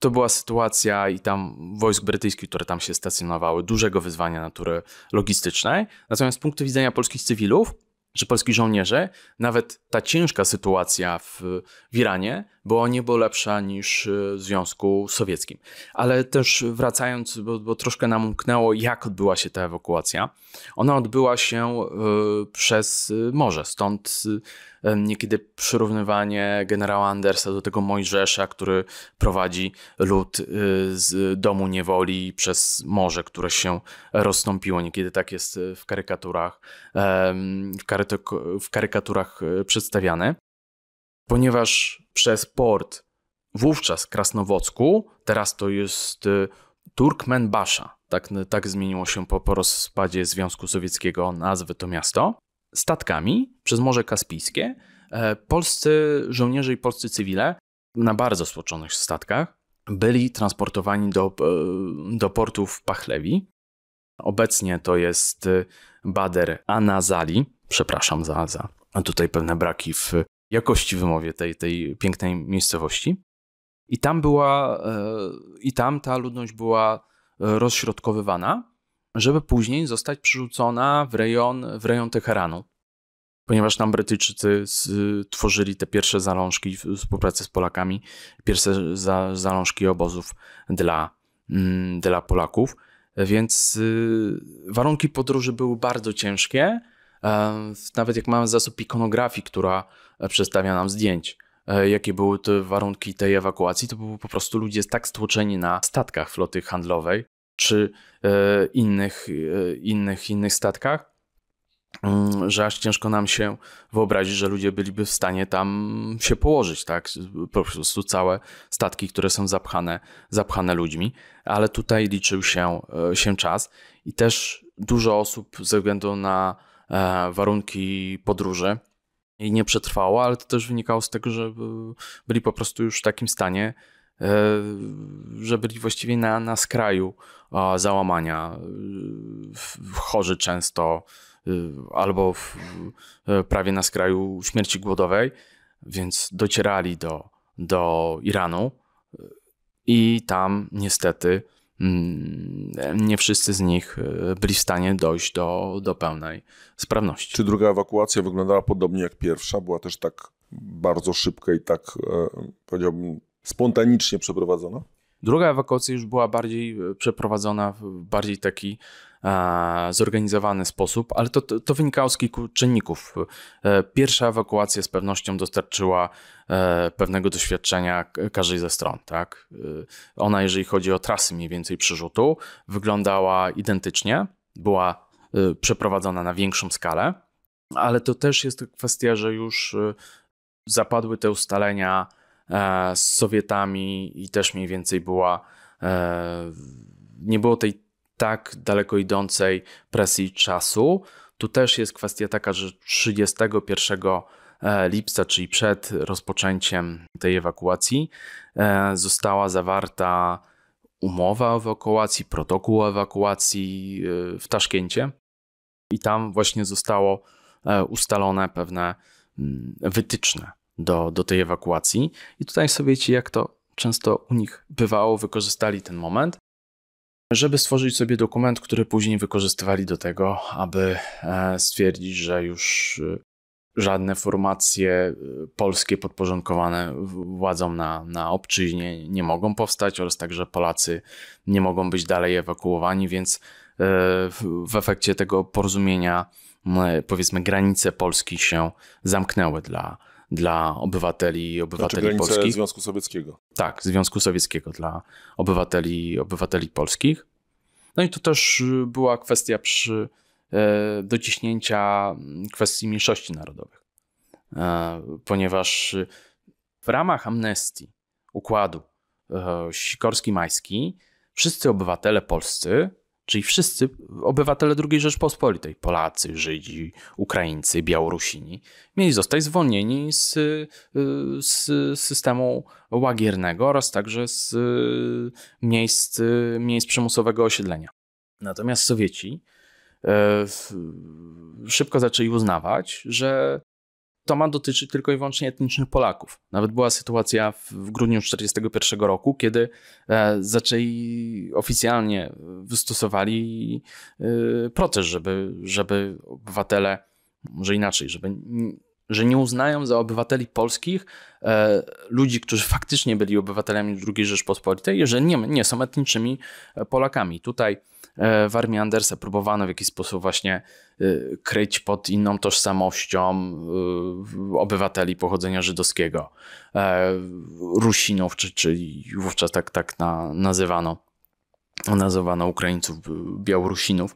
to była sytuacja i tam wojsk brytyjskich, które tam się stacjonowały, dużego wyzwania natury logistycznej. Natomiast z punktu widzenia polskich cywilów, czy polskich żołnierzy, nawet ta ciężka sytuacja w, w Iranie była niebo lepsza niż w Związku Sowieckim. Ale też wracając, bo, bo troszkę nam umknęło, jak odbyła się ta ewakuacja. Ona odbyła się y, przez morze, stąd niekiedy przyrównywanie generała Andersa do tego Mojżesza, który prowadzi lud y, z domu niewoli przez morze, które się rozstąpiło. Niekiedy tak jest y, w karykaturach, w, w karykaturach y, przedstawiane. Ponieważ przez port wówczas Krasnowocku, teraz to jest Turkmenbasza, tak, tak zmieniło się po, po rozpadzie Związku Sowieckiego nazwy to miasto statkami przez Morze Kaspijskie e, polscy żołnierze i polscy cywile na bardzo stłoczonych statkach byli transportowani do, e, do w Pachlewi. Obecnie to jest e, Bader Anazali. Przepraszam za, za tutaj pewne braki w jakości wymowie tej, tej pięknej miejscowości. I tam była, i tam ta ludność była rozśrodkowywana żeby później zostać przerzucona w rejon, w rejon Teheranu. Ponieważ tam Brytyjczycy tworzyli te pierwsze zalążki w współpracy z Polakami, pierwsze za, zalążki obozów dla, mm, dla Polaków. Więc y, warunki podróży były bardzo ciężkie. E, nawet jak mamy zasób ikonografii, która przedstawia nam zdjęć, e, jakie były te warunki tej ewakuacji, to były po prostu ludzie tak stłoczeni na statkach floty handlowej, czy e, innych, e, innych, innych statkach, mm, że aż ciężko nam się wyobrazić, że ludzie byliby w stanie tam się położyć, tak? Po prostu całe statki, które są zapchane, zapchane ludźmi, ale tutaj liczył się, e, się czas i też dużo osób ze względu na warunki podróży i nie przetrwało, ale to też wynikało z tego, że byli po prostu już w takim stanie, E, że byli właściwie na, na skraju załamania, e, chorzy często e, albo w, prawie na skraju śmierci głodowej, więc docierali do, do Iranu i tam niestety mm, nie wszyscy z nich byli w stanie dojść do, do pełnej sprawności. Czy druga ewakuacja wyglądała podobnie jak pierwsza? Była też tak bardzo szybka i tak, powiedziałbym, spontanicznie przeprowadzona? Druga ewakuacja już była bardziej e, przeprowadzona w bardziej taki zorganizowany sposób, ale to, to, to, wynikało z kilku czynników. E, pierwsza ewakuacja z pewnością dostarczyła e, pewnego doświadczenia każdej ze stron. Tak? E, ona, jeżeli chodzi o trasy mniej więcej przerzutu, wyglądała identycznie, była e, przeprowadzona na większą skalę, ale to też jest kwestia, że już zapadły te ustalenia E, z Sowietami i też mniej więcej była, e, nie było tej tak daleko idącej presji czasu. Tu też jest kwestia taka, że 31 e, lipca, czyli przed rozpoczęciem tej ewakuacji, została zawarta umowa o ewakuacji, protokół o ewakuacji w Taszkencie. I tam właśnie zostało ustalone pewne mm, wytyczne do, do tej ewakuacji. I tutaj sobie ci jak to często u nich bywało, wykorzystali ten moment, żeby stworzyć sobie dokument, który później wykorzystywali do tego, aby e, stwierdzić, że już e, żadne formacje e, polskie podporządkowane władzom na, na obczyźnie nie mogą powstać oraz także Polacy nie mogą być dalej ewakuowani, więc w efekcie tego porozumienia powiedzmy granice Polski się zamknęły dla, dla obywateli znaczy obywateli znaczy polskich. Związku Sowieckiego. Tak, Związku Sowieckiego dla obywateli obywateli polskich. No i to też y, była kwestia przy e, dociśnięcia mm, kwestii mniejszości narodowych. E, ponieważ y, w ramach amnestii, układu e, Sikorski-Majski, wszyscy obywatele polscy czyli wszyscy obywatele II Rzeczpospolitej, Polacy, Żydzi, Ukraińcy, Białorusini, mieli zostać zwolnieni z, y, z systemu łagiernego oraz także z y, miejsc, y, miejsc przymusowego osiedlenia. Natomiast Sowieci e, szybko zaczęli uznawać, że to ma dotyczyć tylko i wyłącznie etnicznych Polaków. Nawet była sytuacja w, w grudniu 1941 roku, kiedy e, zaczęli oficjalnie wystosowali e, protest, żeby, żeby obywatele, może inaczej, żeby że nie uznają za obywateli polskich e, ludzi, którzy faktycznie byli obywatelami II Rzeczpospolitej, jeżeli nie, nie są etnicznymi e, Polakami. Tutaj e, w armii Andersa próbowano w jakiś sposób właśnie e, kryć pod inną tożsamością e, obywateli pochodzenia żydowskiego, e, Rusinów, czy, czyli wówczas tak, tak na, nazywano, nazywano Ukraińców Białorusinów.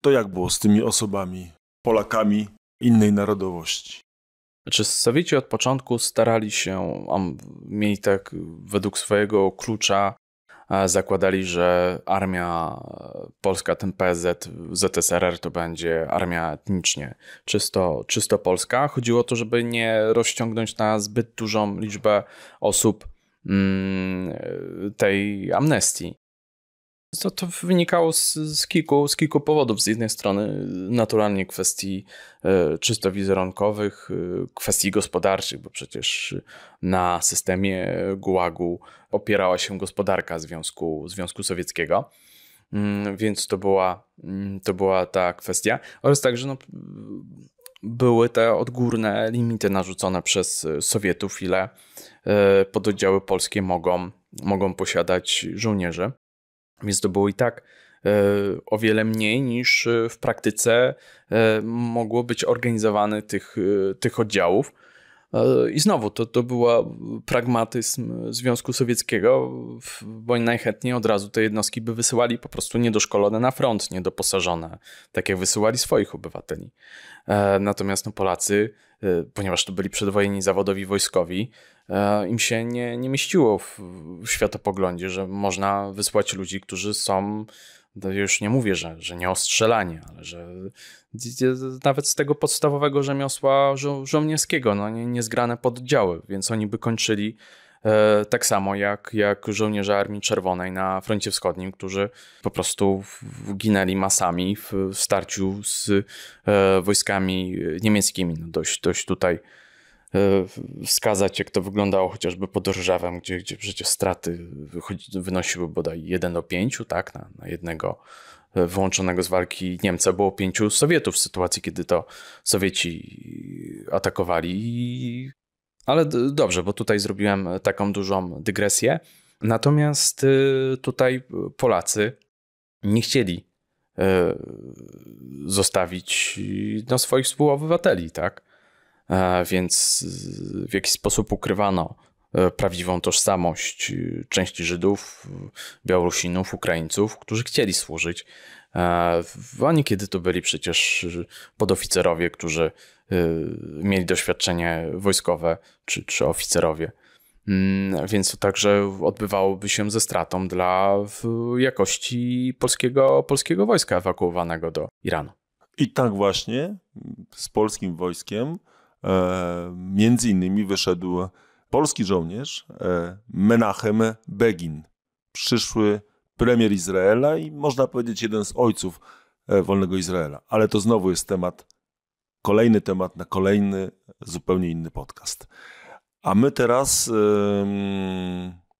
To jak było z tymi osobami, Polakami innej narodowości. Znaczy, Sowieci od początku starali się, mieli tak według swojego klucza, e, zakładali, że armia e, polska, ten PZ, ZSRR to będzie armia etnicznie czysto, czysto polska. Chodziło o to, żeby nie rozciągnąć na zbyt dużą liczbę osób mm, tej amnestii. To, to wynikało z, z, kilku, z kilku powodów. Z jednej strony naturalnie kwestii e, czysto wizerunkowych, e, kwestii gospodarczych, bo przecież na systemie gułagu opierała się gospodarka Związku, Związku Sowieckiego. Mm, więc to była, mm, to była ta kwestia. Oraz także no, były te odgórne limity narzucone przez Sowietów, ile e, pododdziały polskie mogą, mogą posiadać żołnierze. Więc to było i tak e, o wiele mniej niż e, w praktyce e, mogło być organizowane tych, tych oddziałów. E, I znowu to, to była pragmatyzm Związku Sowieckiego, bo najchętniej od razu te jednostki by wysyłali po prostu niedoszkolone na front, niedoposażone, tak jak wysyłali swoich obywateli. E, natomiast no, Polacy, e, ponieważ to byli przedwojenni zawodowi wojskowi, im się nie, nie mieściło w, w światopoglądzie, że można wysłać ludzi, którzy są to już nie mówię, że, że nie o strzelanie, ale że nawet z tego podstawowego rzemiosła żo żołnierskiego, no nie, niezgrane poddziały, więc oni by kończyli e, tak samo jak, jak żołnierze Armii Czerwonej na froncie wschodnim, którzy po prostu ginęli masami w, w starciu z e, wojskami niemieckimi. No dość, dość tutaj wskazać, jak to wyglądało chociażby pod Rżawem, gdzie, gdzie przecież straty wynosiły bodaj 1 do 5, tak, na, na jednego e, wyłączonego z walki Niemca. Było pięciu Sowietów w sytuacji, kiedy to Sowieci atakowali. Ale dobrze, bo tutaj zrobiłem taką dużą dygresję. Natomiast e, tutaj Polacy nie chcieli e, zostawić no, swoich współobywateli, tak? E, więc w jakiś sposób ukrywano e, prawdziwą tożsamość e, części Żydów, Białorusinów, Ukraińców, którzy chcieli służyć. A niekiedy to byli przecież podoficerowie, którzy mieli doświadczenie wojskowe, czy, czy oficerowie. Mm, więc to także odbywałoby się ze stratą dla jakości polskiego, polskiego wojska ewakuowanego do Iranu. I tak właśnie z polskim wojskiem E, między innymi wyszedł polski żołnierz e, Menachem Begin, przyszły premier Izraela i można powiedzieć jeden z ojców e, wolnego Izraela. Ale to znowu jest temat, kolejny temat na kolejny, zupełnie inny podcast. A my teraz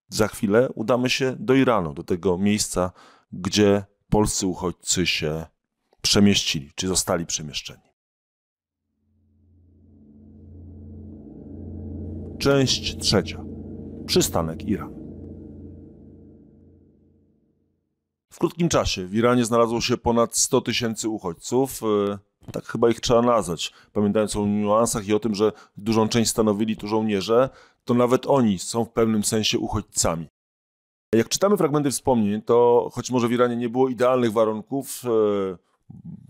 za chwilę udamy się do Iranu, do tego miejsca, gdzie polscy uchodźcy się przemieścili, czy zostali przemieszczeni. Część trzecia. Przystanek Iran. W krótkim czasie w Iranie znalazło się ponad 100 tysięcy uchodźców. E, tak chyba ich trzeba nazwać, pamiętając o niuansach i o tym, że dużą część stanowili tu żołnierze, to nawet oni są w pewnym sensie uchodźcami. Jak czytamy fragmenty wspomnień, to choć może w Iranie nie było idealnych warunków, e,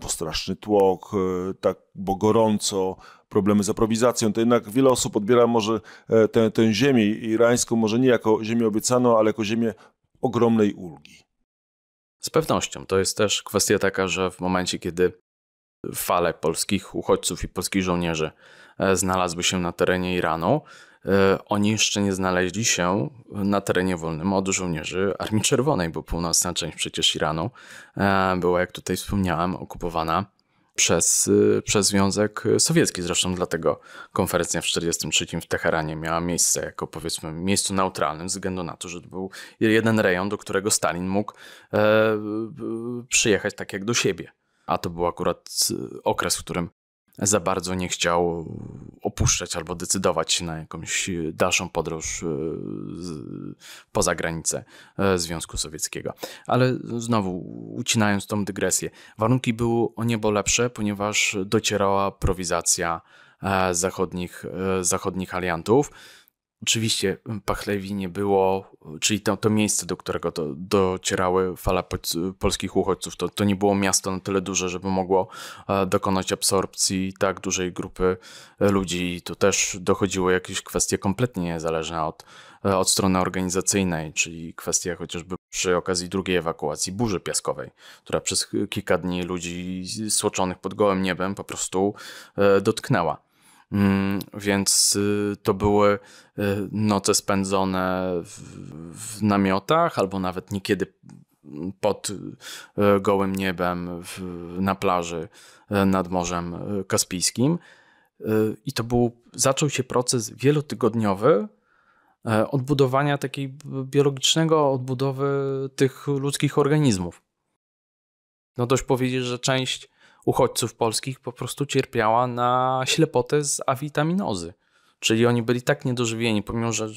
bo straszny tłok, e, tak, bo gorąco, problemy z aprowizacją. To jednak wiele osób odbiera może e, tę, tę ziemię irańską, może nie jako ziemię obiecaną, ale jako ziemię ogromnej ulgi. Z pewnością. To jest też kwestia taka, że w momencie, kiedy fale polskich uchodźców i polskich żołnierzy e, znalazły się na terenie Iranu, e, oni jeszcze nie znaleźli się na terenie wolnym od żołnierzy Armii Czerwonej, bo północna część przecież Iranu była, jak tutaj wspomniałem, okupowana przez, przez Związek Sowiecki. Zresztą dlatego konferencja w 1943 w Teheranie miała miejsce jako powiedzmy miejscu neutralnym, ze względu na to, że to był jeden rejon, do którego Stalin mógł e, przyjechać tak jak do siebie. A to był akurat okres, w którym za bardzo nie chciał opuszczać albo decydować się na jakąś dalszą podróż e, poza granicę e, Związku Sowieckiego. Ale znowu, ucinając tą dygresję, warunki były o niebo lepsze, ponieważ docierała prowizacja e, zachodnich, zachodnich aliantów. Oczywiście mm, Pachlewi nie było, czyli to, to miejsce, do którego to, docierały fala polskich uchodźców, to, to nie było miasto na tyle duże, żeby mogło e, dokonać absorpcji tak dużej grupy e, ludzi. Tu też dochodziły jakieś kwestie kompletnie niezależne od, e, od strony organizacyjnej, czyli kwestia chociażby przy okazji drugiej ewakuacji burzy piaskowej, która przez kilka dni ludzi słoczonych pod gołym niebem po prostu dotknęła. Mm, więc y, to były y, noce spędzone w, namiotach, albo nawet niekiedy pod y, gołym niebem na plaży nad Morzem Kaspijskim. I to był, zaczął się proces wielotygodniowy e, odbudowania takiej biologicznego odbudowy tych ludzkich organizmów. No dość powiedzieć, że część uchodźców polskich po prostu cierpiała na ślepotę z awitaminozy. Czyli oni byli tak niedożywieni, pomimo że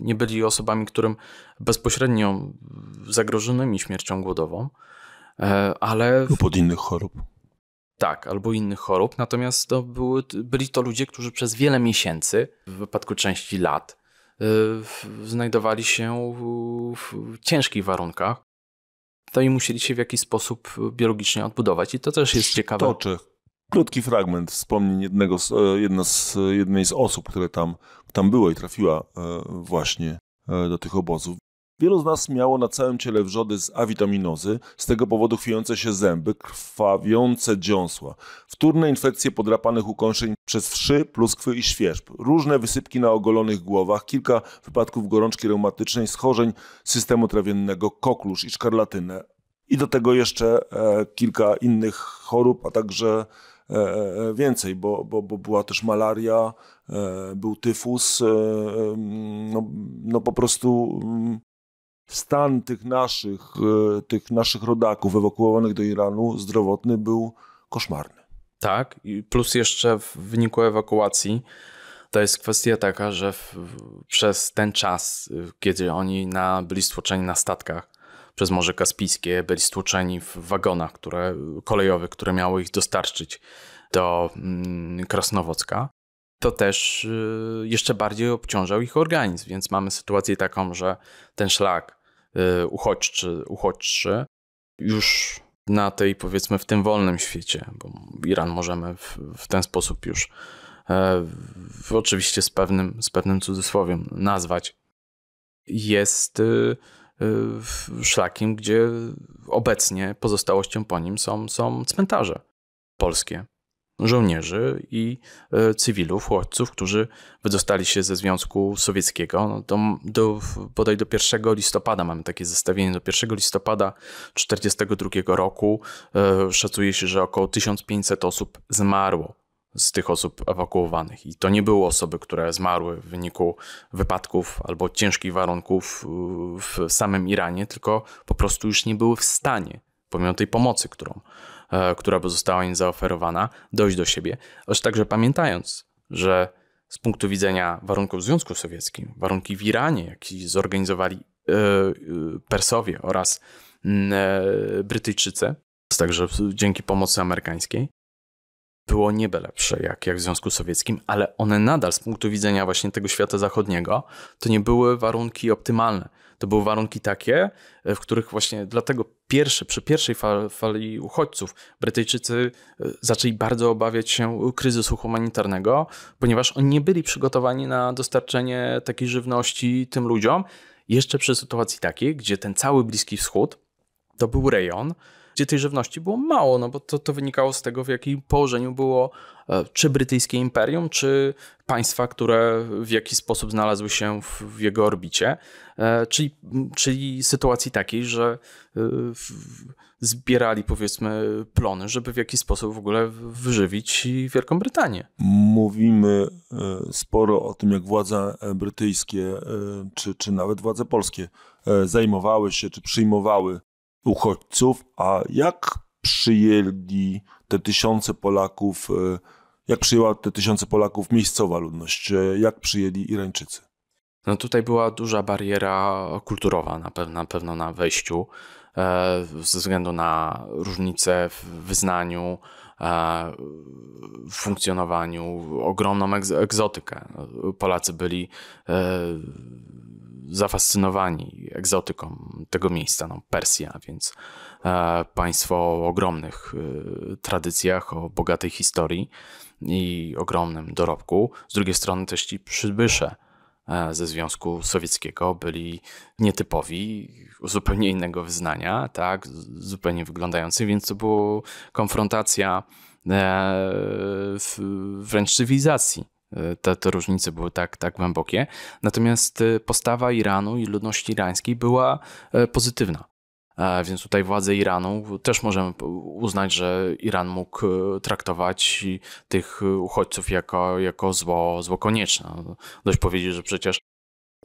nie byli osobami, którym bezpośrednio zagrożonymi śmiercią głodową, e, ale. Lub od innych chorób. Tak, albo innych chorób. Natomiast to były, byli to ludzie, którzy przez wiele miesięcy, w wypadku części lat, e, znajdowali się w ciężkich warunkach to i musieli się w jakiś sposób e, biologicznie odbudować. I to też jest ciekawe. Toczy. Krótki fragment wspomnień jednego z, e, jedna z, e, jednej z osób, które tam, tam było i trafiła właśnie do tych obozów. Wielu z nas miało na całym ciele wrzody z awitaminozy, z tego powodu chwiejące się zęby, krwawiące dziąsła, wtórne infekcje podrapanych ukończeń przez wszy, pluskwy i świerzb, różne wysypki na ogolonych głowach, kilka wypadków gorączki reumatycznej, schorzeń systemu trawiennego, koklusz i szkarlatynę. I do tego jeszcze e, kilka innych chorób, a także E, e więcej, bo, bo, bo była też malaria, e, był tyfus, e, no, no po prostu stan tych naszych, e, tych naszych rodaków ewakuowanych do Iranu zdrowotny był koszmarny. Tak, i plus jeszcze w wyniku ewakuacji to jest kwestia taka, że w, przez ten czas, kiedy oni na, byli stłoczeni na statkach przez Morze Kaspijskie, byli stłoczeni w wagonach które, kolejowych, które miały ich dostarczyć do mm, Krasnowocka, to też e, jeszcze bardziej obciążał ich organizm. Więc mamy sytuację taką, że ten szlak E, uchodźczy, uchodźczy już na tej, powiedzmy, w tym wolnym świecie, bo Iran możemy w, w ten sposób już e, w, oczywiście z pewnym, z pewnym cudzysłowiem nazwać, jest e, szlakiem, gdzie obecnie pozostałością po nim są, są cmentarze polskie żołnierzy i e, cywilów, uchodźców, którzy wydostali się ze Związku Sowieckiego. No do, do, bodaj do 1 listopada mamy takie zestawienie. Do 1 listopada 1942 roku e, szacuje się, że około 1500 osób zmarło z tych osób ewakuowanych. I to nie były osoby, które zmarły w wyniku wypadków albo ciężkich warunków e, w samym Iranie, tylko po prostu już nie były w stanie, pomimo tej pomocy, którą E, która by została im zaoferowana, dojść do siebie. Aż także pamiętając, że z punktu widzenia warunków Związku Sowieckim, warunki w Iranie, jakie zorganizowali e, e, Persowie oraz mm, Brytyjczycy, także dzięki pomocy amerykańskiej, było niebe lepsze jak, jak w Związku Sowieckim, ale one nadal z punktu widzenia właśnie tego świata zachodniego, to nie były warunki optymalne to były warunki takie, e, w których właśnie dlatego pierwsze, przy pierwszej fali uchodźców Brytyjczycy e, zaczęli bardzo obawiać się kryzysu humanitarnego, ponieważ oni nie byli przygotowani na dostarczenie takiej żywności tym ludziom, jeszcze przy sytuacji takiej, gdzie ten cały Bliski Wschód to był rejon, gdzie tej żywności było mało, no bo to, to wynikało z tego, w jakim położeniu było e, czy brytyjskie imperium, czy państwa, które w jakiś sposób znalazły się w, w jego orbicie, e, czyli, czyli sytuacji takiej, że e, zbierali powiedzmy plony, żeby w jakiś sposób w ogóle wyżywić Wielką Brytanię. Mówimy sporo o tym, jak władze brytyjskie, czy, czy nawet władze polskie zajmowały się, czy przyjmowały uchodźców, a jak przyjęli te tysiące Polaków, e, jak przyjęła te tysiące Polaków miejscowa ludność, e, jak przyjęli Irańczycy? No tutaj była duża bariera kulturowa na pewno, na, pewno na wejściu, e, ze względu na różnice w wyznaniu, w funkcjonowaniu, ogromną egzotykę. Polacy byli e, zafascynowani egzotyką tego miejsca, no Persja, więc e, państwo o ogromnych e, tradycjach, o bogatej historii i ogromnym dorobku. Z drugiej strony też ci przybysze E, ze Związku Sowieckiego, byli nietypowi, zupełnie innego wyznania, tak, zupełnie wyglądający, więc to była konfrontacja e, wręcz cywilizacji. E, te, te różnice były tak, tak głębokie. Natomiast postawa Iranu i ludności irańskiej była pozytywna. E, więc tutaj władze Iranu też możemy uznać, że Iran mógł e, traktować tych uchodźców jako, jako zło, zło konieczne. No, dość powiedzieć, że przecież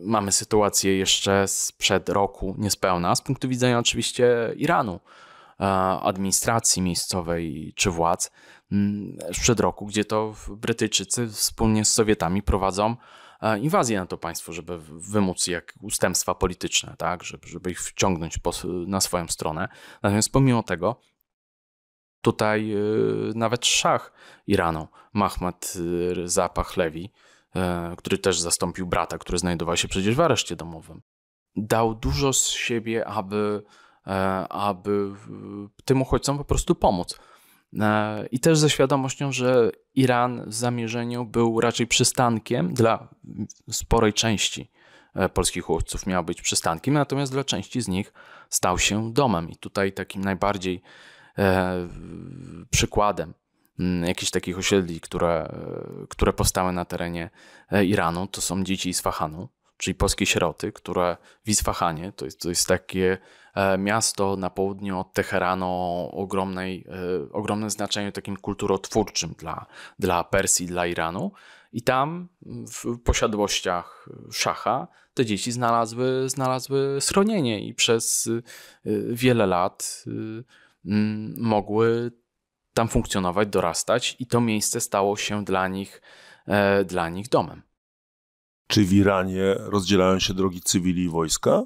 mamy sytuację jeszcze sprzed roku niespełna, z punktu widzenia oczywiście Iranu, e, administracji miejscowej czy władz, mm, sprzed roku, gdzie to Brytyjczycy wspólnie z Sowietami prowadzą E, inwazję na to państwo, żeby wymóc jak ustępstwa polityczne, tak, żeby, żeby ich wciągnąć po, na swoją stronę. Natomiast pomimo tego, tutaj e, nawet szach Iranu, Mahmad e, Zapah-Lewi, który też zastąpił brata, który znajdował się przecież w areszcie domowym, dał dużo z siebie, aby, aby tym uchodźcom po prostu pomóc. I też ze świadomością, że Iran w zamierzeniu był raczej przystankiem dla sporej części e, polskich uchodźców, miał być przystankiem, natomiast dla części z nich stał się domem. I tutaj takim najbardziej e, przykładem mm, jakichś takich osiedli, które, które powstały na terenie e, Iranu, to są dzieci z Fahanu, czyli polskie sieroty, które w Isfahanie, to jest, to jest takie E, miasto na południu od Teheranu o ogromnej, e, ogromnym znaczeniu takim kulturotwórczym dla, dla Persji, dla Iranu. I tam w posiadłościach szacha te dzieci znalazły, znalazły schronienie i przez e, wiele lat mogły tam funkcjonować, dorastać, i to miejsce stało się dla nich, dla nich domem. Czy w Iranie rozdzielają się drogi cywili i wojska?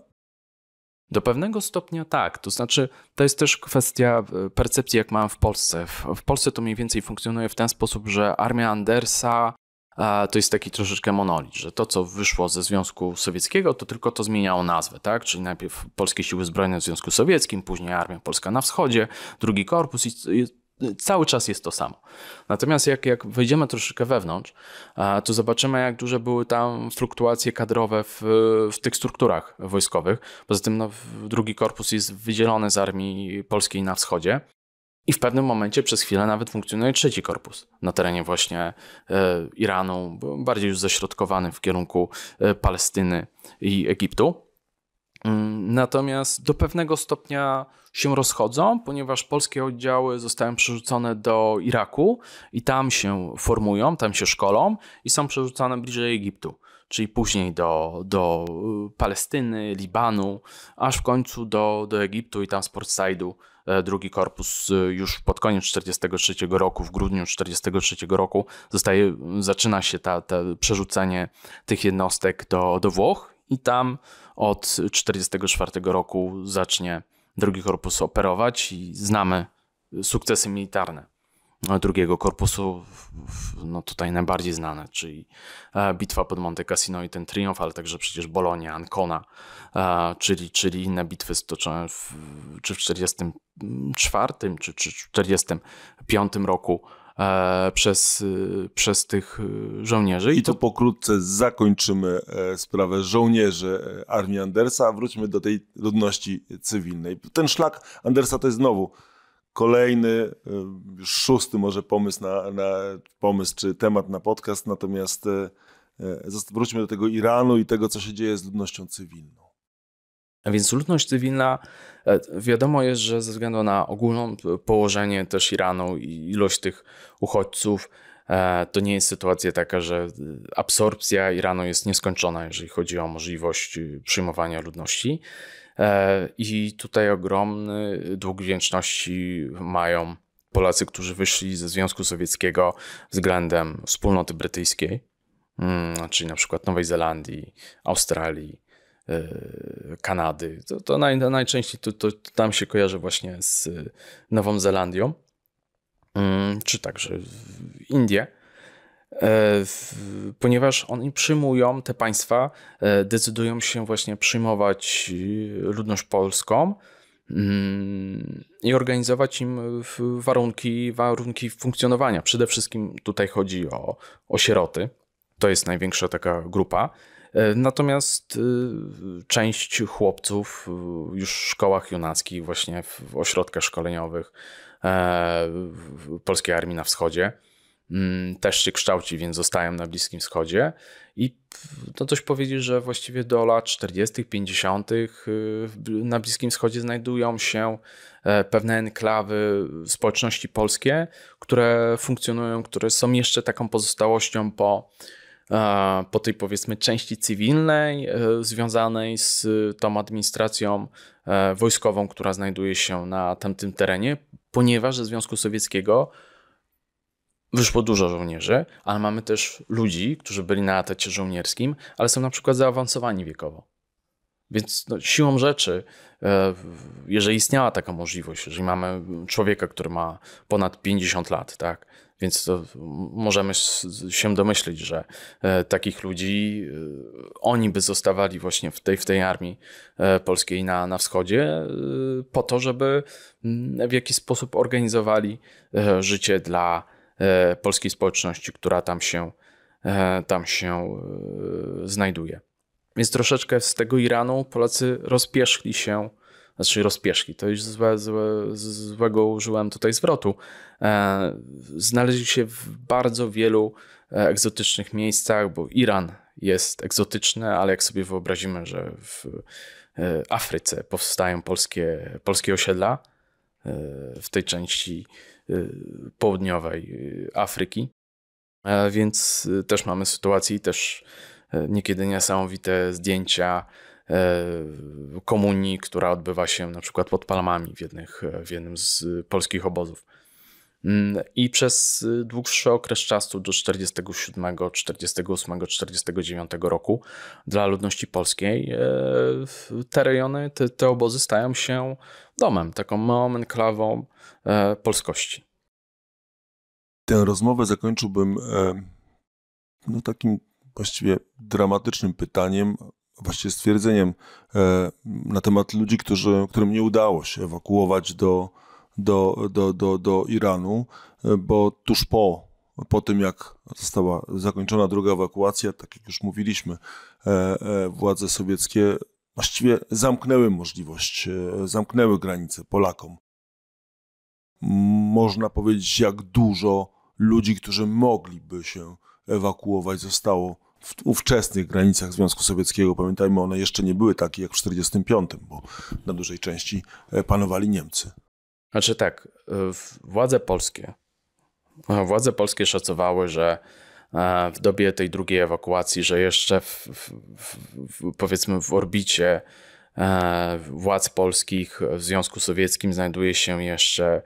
Do pewnego stopnia tak, to znaczy to jest też kwestia e, percepcji, jak mam w Polsce. W Polsce to mniej więcej funkcjonuje w ten sposób, że armia Andersa e, to jest taki troszeczkę monolit, że to, co wyszło ze Związku Sowieckiego, to tylko to zmieniało nazwę, tak? Czyli najpierw Polskie Siły Zbrojne w Związku Sowieckim, później Armia Polska na Wschodzie, drugi korpus i cały czas jest to samo. Natomiast jak, jak wejdziemy troszeczkę wewnątrz, to zobaczymy, jak duże były tam fluktuacje kadrowe w, w tych strukturach wojskowych. Poza tym no, drugi korpus jest wydzielony z armii polskiej na wschodzie. I w pewnym momencie przez chwilę nawet funkcjonuje trzeci korpus na terenie właśnie e, Iranu, bardziej już ześrodkowany w kierunku e, Palestyny i Egiptu. Mm, natomiast do pewnego stopnia się rozchodzą, ponieważ polskie oddziały zostały przerzucone do Iraku i tam się formują, tam się szkolą i są przerzucane bliżej Egiptu, czyli później do, do y, Palestyny, Libanu, aż w końcu do, do Egiptu i tam z Saidu e, drugi korpus y, już pod koniec 1943 roku, w grudniu 1943 roku zostaje, zaczyna się ta, przerzucanie przerzucenie tych jednostek do, do Włoch i tam od 1944 roku zacznie drugi korpus operować i znamy sukcesy militarne no, drugiego korpusu, no tutaj najbardziej znane, czyli e, bitwa pod Monte Cassino i ten triumf, ale także przecież Bolonia, Ancona, e, czyli, czyli inne bitwy stoczone w, czy w 1944 czy, czy 45 roku E, przez, y, przez tych y, żołnierzy. I to pokrótce zakończymy e, sprawę żołnierzy e, armii Andersa, a wróćmy do tej ludności cywilnej. Ten szlak Andersa to jest znowu kolejny, już szósty może pomysł, na, na, pomysł czy temat na podcast, natomiast wróćmy do tego Iranu i tego, co się dzieje z ludnością cywilną. Więc ludność cywilna, e, wiadomo jest, że ze względu na ogólne położenie też Iranu i ilość tych uchodźców, e, to nie jest sytuacja taka, że e, absorpcja Iranu jest nieskończona, jeżeli chodzi o możliwość przyjmowania ludności. I tutaj ogromny dług wdzięczności mają Polacy, którzy wyszli ze Związku Sowieckiego względem wspólnoty brytyjskiej, mm, czyli na przykład Nowej Zelandii, Australii, E, Kanady. To, to naj, najczęściej to, to, to, tam się kojarzy właśnie z e, Nową Zelandią, mm, czy także Indie, e, ponieważ oni przyjmują, te państwa decydują się właśnie przyjmować ludność polską mm, i organizować im warunki, warunki funkcjonowania. Przede wszystkim tutaj chodzi o, o sieroty. To jest największa taka grupa. E, natomiast y, część chłopców y, już w szkołach junackich, właśnie w ośrodkach szkoleniowych e, Polskiej Armii na Wschodzie, mm, też się kształci, więc zostają na Bliskim Wschodzie. I to coś powiedzieć, że właściwie do lat 40., 50. Y, na Bliskim Wschodzie znajdują się e, pewne enklawy społeczności polskie, które funkcjonują, które są jeszcze taką pozostałością po po tej powiedzmy części cywilnej e, związanej z tą administracją e, wojskową, która znajduje się na tamtym terenie, ponieważ ze Związku Sowieckiego wyszło dużo żołnierzy, ale mamy też ludzi, którzy byli na etacie żołnierskim, ale są na przykład zaawansowani wiekowo. Więc no, siłą rzeczy, e, jeżeli istniała taka możliwość, jeżeli mamy człowieka, który ma ponad 50 lat, tak, więc to możemy się domyślić, że e, takich ludzi e, oni by zostawali właśnie w tej, w tej armii e, polskiej na, na wschodzie po to, żeby mm, w jakiś sposób organizowali życie dla polskiej społeczności, która tam się, tam się znajduje. Więc troszeczkę z tego Iranu Polacy rozpierzchli się znaczy rozpieszki, to już złe, złe, złego użyłem tutaj zwrotu. E, znaleźli się w bardzo wielu e, egzotycznych miejscach, bo Iran jest egzotyczny, ale jak sobie wyobrazimy, że w e, Afryce powstają polskie, polskie osiedla w tej części południowej Afryki, więc też mamy sytuację i też niekiedy niesamowite zdjęcia komunii, która odbywa się na przykład pod Palmami w, jednych, w jednym z polskich obozów. Mm, I przez dłuższy okres czasu do 47, 48, 49 roku dla ludności polskiej e, te rejony, te, te obozy stają się domem, taką małą enklawą e, polskości. Tę rozmowę zakończyłbym e, no, takim właściwie dramatycznym pytaniem właściwie stwierdzeniem e, na temat ludzi, którzy, którym nie udało się ewakuować do, do, do, do, do Iranu, e, bo tuż po, po tym, jak została zakończona druga ewakuacja, tak jak już mówiliśmy, e, władze sowieckie właściwie zamknęły możliwość, zamknęły granice Polakom. Można powiedzieć, jak dużo ludzi, którzy mogliby się ewakuować, zostało w ówczesnych granicach Związku Sowieckiego, pamiętajmy, one jeszcze nie były takie jak w 1945, bo na dużej części e, panowali Niemcy. Znaczy tak, e, władze polskie, e, władze polskie szacowały, że w dobie tej drugiej ewakuacji, że jeszcze w, w, w, powiedzmy w orbicie władz polskich w Związku Sowieckim znajduje się jeszcze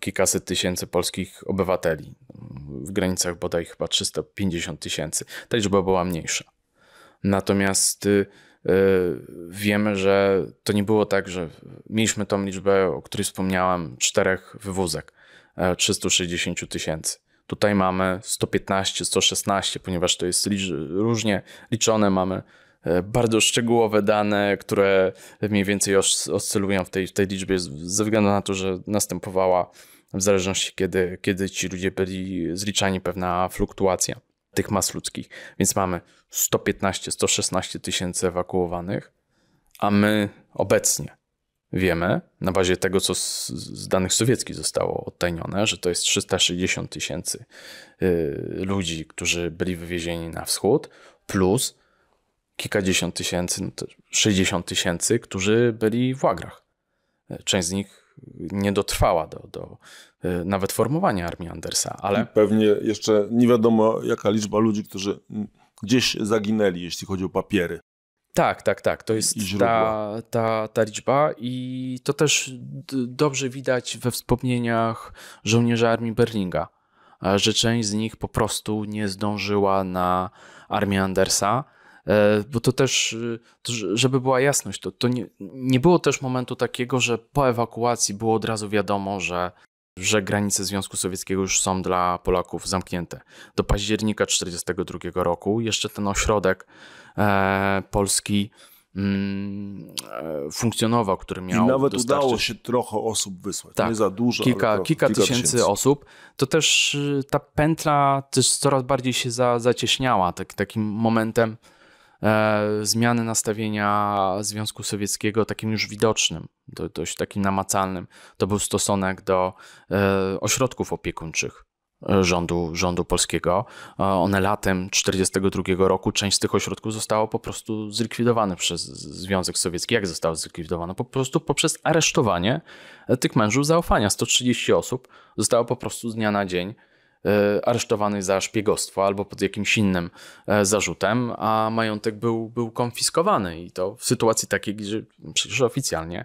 kilkaset tysięcy polskich obywateli. W granicach bodaj chyba 350 tysięcy. Ta liczba była mniejsza. Natomiast y, y, wiemy, że to nie było tak, że mieliśmy tą liczbę, o której wspomniałem, czterech wywózek, 360 e, tysięcy. Tutaj mamy 115, 116, ponieważ to jest różnie liczone, mamy E, bardzo szczegółowe dane, które mniej więcej os oscylują w tej, w tej liczbie ze względu na to, że następowała w zależności kiedy, kiedy ci ludzie byli zliczani pewna fluktuacja tych mas ludzkich. Więc mamy 115-116 tysięcy ewakuowanych, a my obecnie wiemy, na bazie tego, co z, z danych sowieckich zostało odtajnione, że to jest 360 tysięcy y, ludzi, którzy byli wywiezieni na wschód, plus kilkadziesiąt tysięcy, no 60 tysięcy, którzy byli w łagrach. Część z nich nie dotrwała do, do e, nawet formowania armii Andersa, ale... Pewnie jeszcze nie wiadomo jaka liczba ludzi, którzy gdzieś zaginęli, jeśli chodzi o papiery. Tak, tak, tak. To jest ta, ta, ta liczba i to też dobrze widać we wspomnieniach żołnierzy armii Berlinga, e, że część z nich po prostu nie zdążyła na armię Andersa, E, bo to też, y, żeby była jasność, to, to nie, nie było też momentu takiego, że po ewakuacji było od razu wiadomo, że, że granice Związku Sowieckiego już są dla Polaków zamknięte. Do października 1942 roku jeszcze ten ośrodek e, polski mm, e, funkcjonował, który miał. I nawet dostarczyć... udało się trochę osób wysłać. Tak, nie za dużo. Kilka, trochę, kilka, kilka tysięcy, tysięcy, osób. To też y, ta pętla też coraz bardziej się za, zacieśniała tak, takim momentem E, zmiany nastawienia Związku Sowieckiego takim już widocznym, dość takim namacalnym, to był stosunek do e, ośrodków opiekuńczych e, rządu, rządu polskiego. One latem 1942 roku, część z tych ośrodków została po prostu zlikwidowana przez Związek Sowiecki. Jak została zlikwidowana? Po prostu poprzez aresztowanie tych mężów zaufania. 130 osób zostało po prostu z dnia na dzień E, aresztowany za szpiegostwo albo pod jakimś innym e, zarzutem, a majątek był, był konfiskowany. I to w sytuacji takiej, że no przecież oficjalnie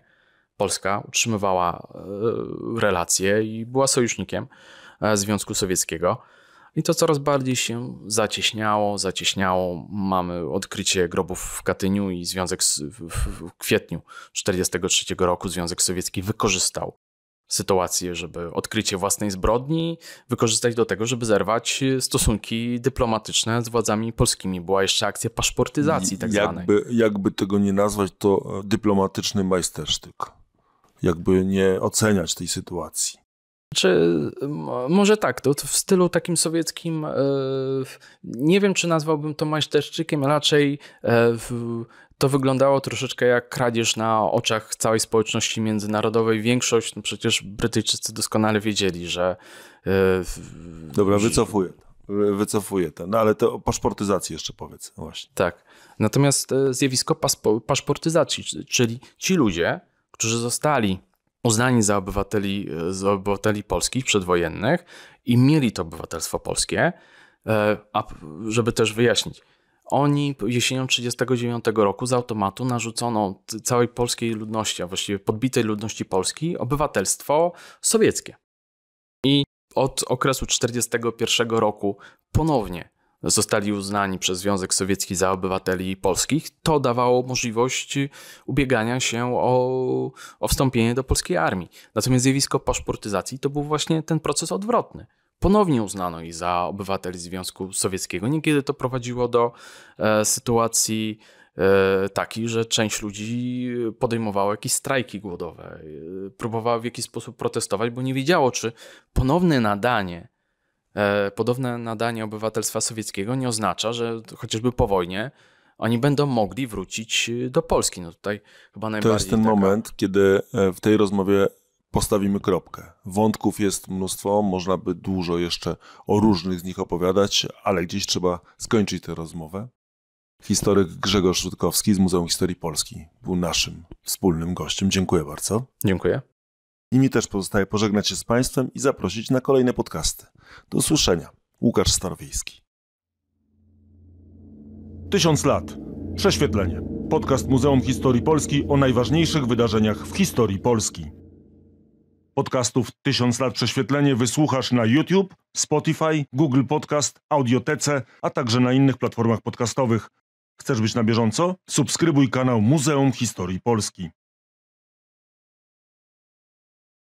Polska utrzymywała e, relacje i była sojusznikiem Związku Sowieckiego. I to coraz bardziej się zacieśniało, zacieśniało. Mamy odkrycie grobów w Katyniu i Związek w, w, w kwietniu 1943 roku Związek Sowiecki wykorzystał sytuację, żeby odkrycie własnej zbrodni wykorzystać do tego, żeby zerwać e, stosunki dyplomatyczne z władzami polskimi. Była jeszcze akcja paszportyzacji tak zwanej. Jakby, jakby tego nie nazwać, to e, dyplomatyczny majstersztyk. Jakby nie oceniać tej sytuacji. Czy może tak, to w stylu takim sowieckim, e, nie wiem czy nazwałbym to majsterszczykiem, raczej to wyglądało troszeczkę jak kradzież na oczach całej społeczności międzynarodowej. Większość, no przecież Brytyjczycy doskonale wiedzieli, że. Yy, Dobra, wycofuje to. Wycofuję to. no ale to o paszportyzacji jeszcze powiedz, no właśnie. Tak. Natomiast e, zjawisko paszportyzacji, czyli ci ludzie, którzy zostali uznani za obywateli, e, za obywateli polskich przedwojennych i mieli to obywatelstwo polskie, a żeby też wyjaśnić, oni jesienią 1939 roku z automatu narzucono całej polskiej ludności, a właściwie podbitej ludności Polski, obywatelstwo sowieckie. I od okresu 1941 roku ponownie zostali uznani przez Związek Sowiecki za obywateli polskich, to dawało możliwość ubiegania się o, o wstąpienie do polskiej armii. Natomiast zjawisko paszportyzacji to był właśnie ten proces odwrotny ponownie uznano ich za obywateli Związku Sowieckiego. Niekiedy to prowadziło do e, sytuacji e, takiej, że część ludzi podejmowała jakieś strajki głodowe, e, próbowała w jakiś sposób protestować, bo nie wiedziało, czy ponowne nadanie, e, podobne nadanie obywatelstwa sowieckiego nie oznacza, że chociażby po wojnie oni będą mogli wrócić do Polski. No tutaj chyba najbardziej. To jest ten taka... moment, kiedy e, w tej rozmowie postawimy kropkę. Wątków jest mnóstwo, można by dużo jeszcze o różnych z nich opowiadać, ale gdzieś trzeba skończyć tę rozmowę. Historyk Grzegorz Rzutkowski z Muzeum Historii Polski był naszym wspólnym gościem. Dziękuję bardzo. Dziękuję. I mi też pozostaje pożegnać się z Państwem i zaprosić na kolejne podcasty. Do usłyszenia. Łukasz Starowiejski. Tysiąc lat. Prześwietlenie. Podcast Muzeum Historii Polski o najważniejszych wydarzeniach w historii Polski. Podcastów 1000 lat prześwietlenie wysłuchasz na YouTube, Spotify, Google Podcast, Audiotece, a także na innych platformach podcastowych. Chcesz być na bieżąco? Subskrybuj kanał Muzeum Historii Polski.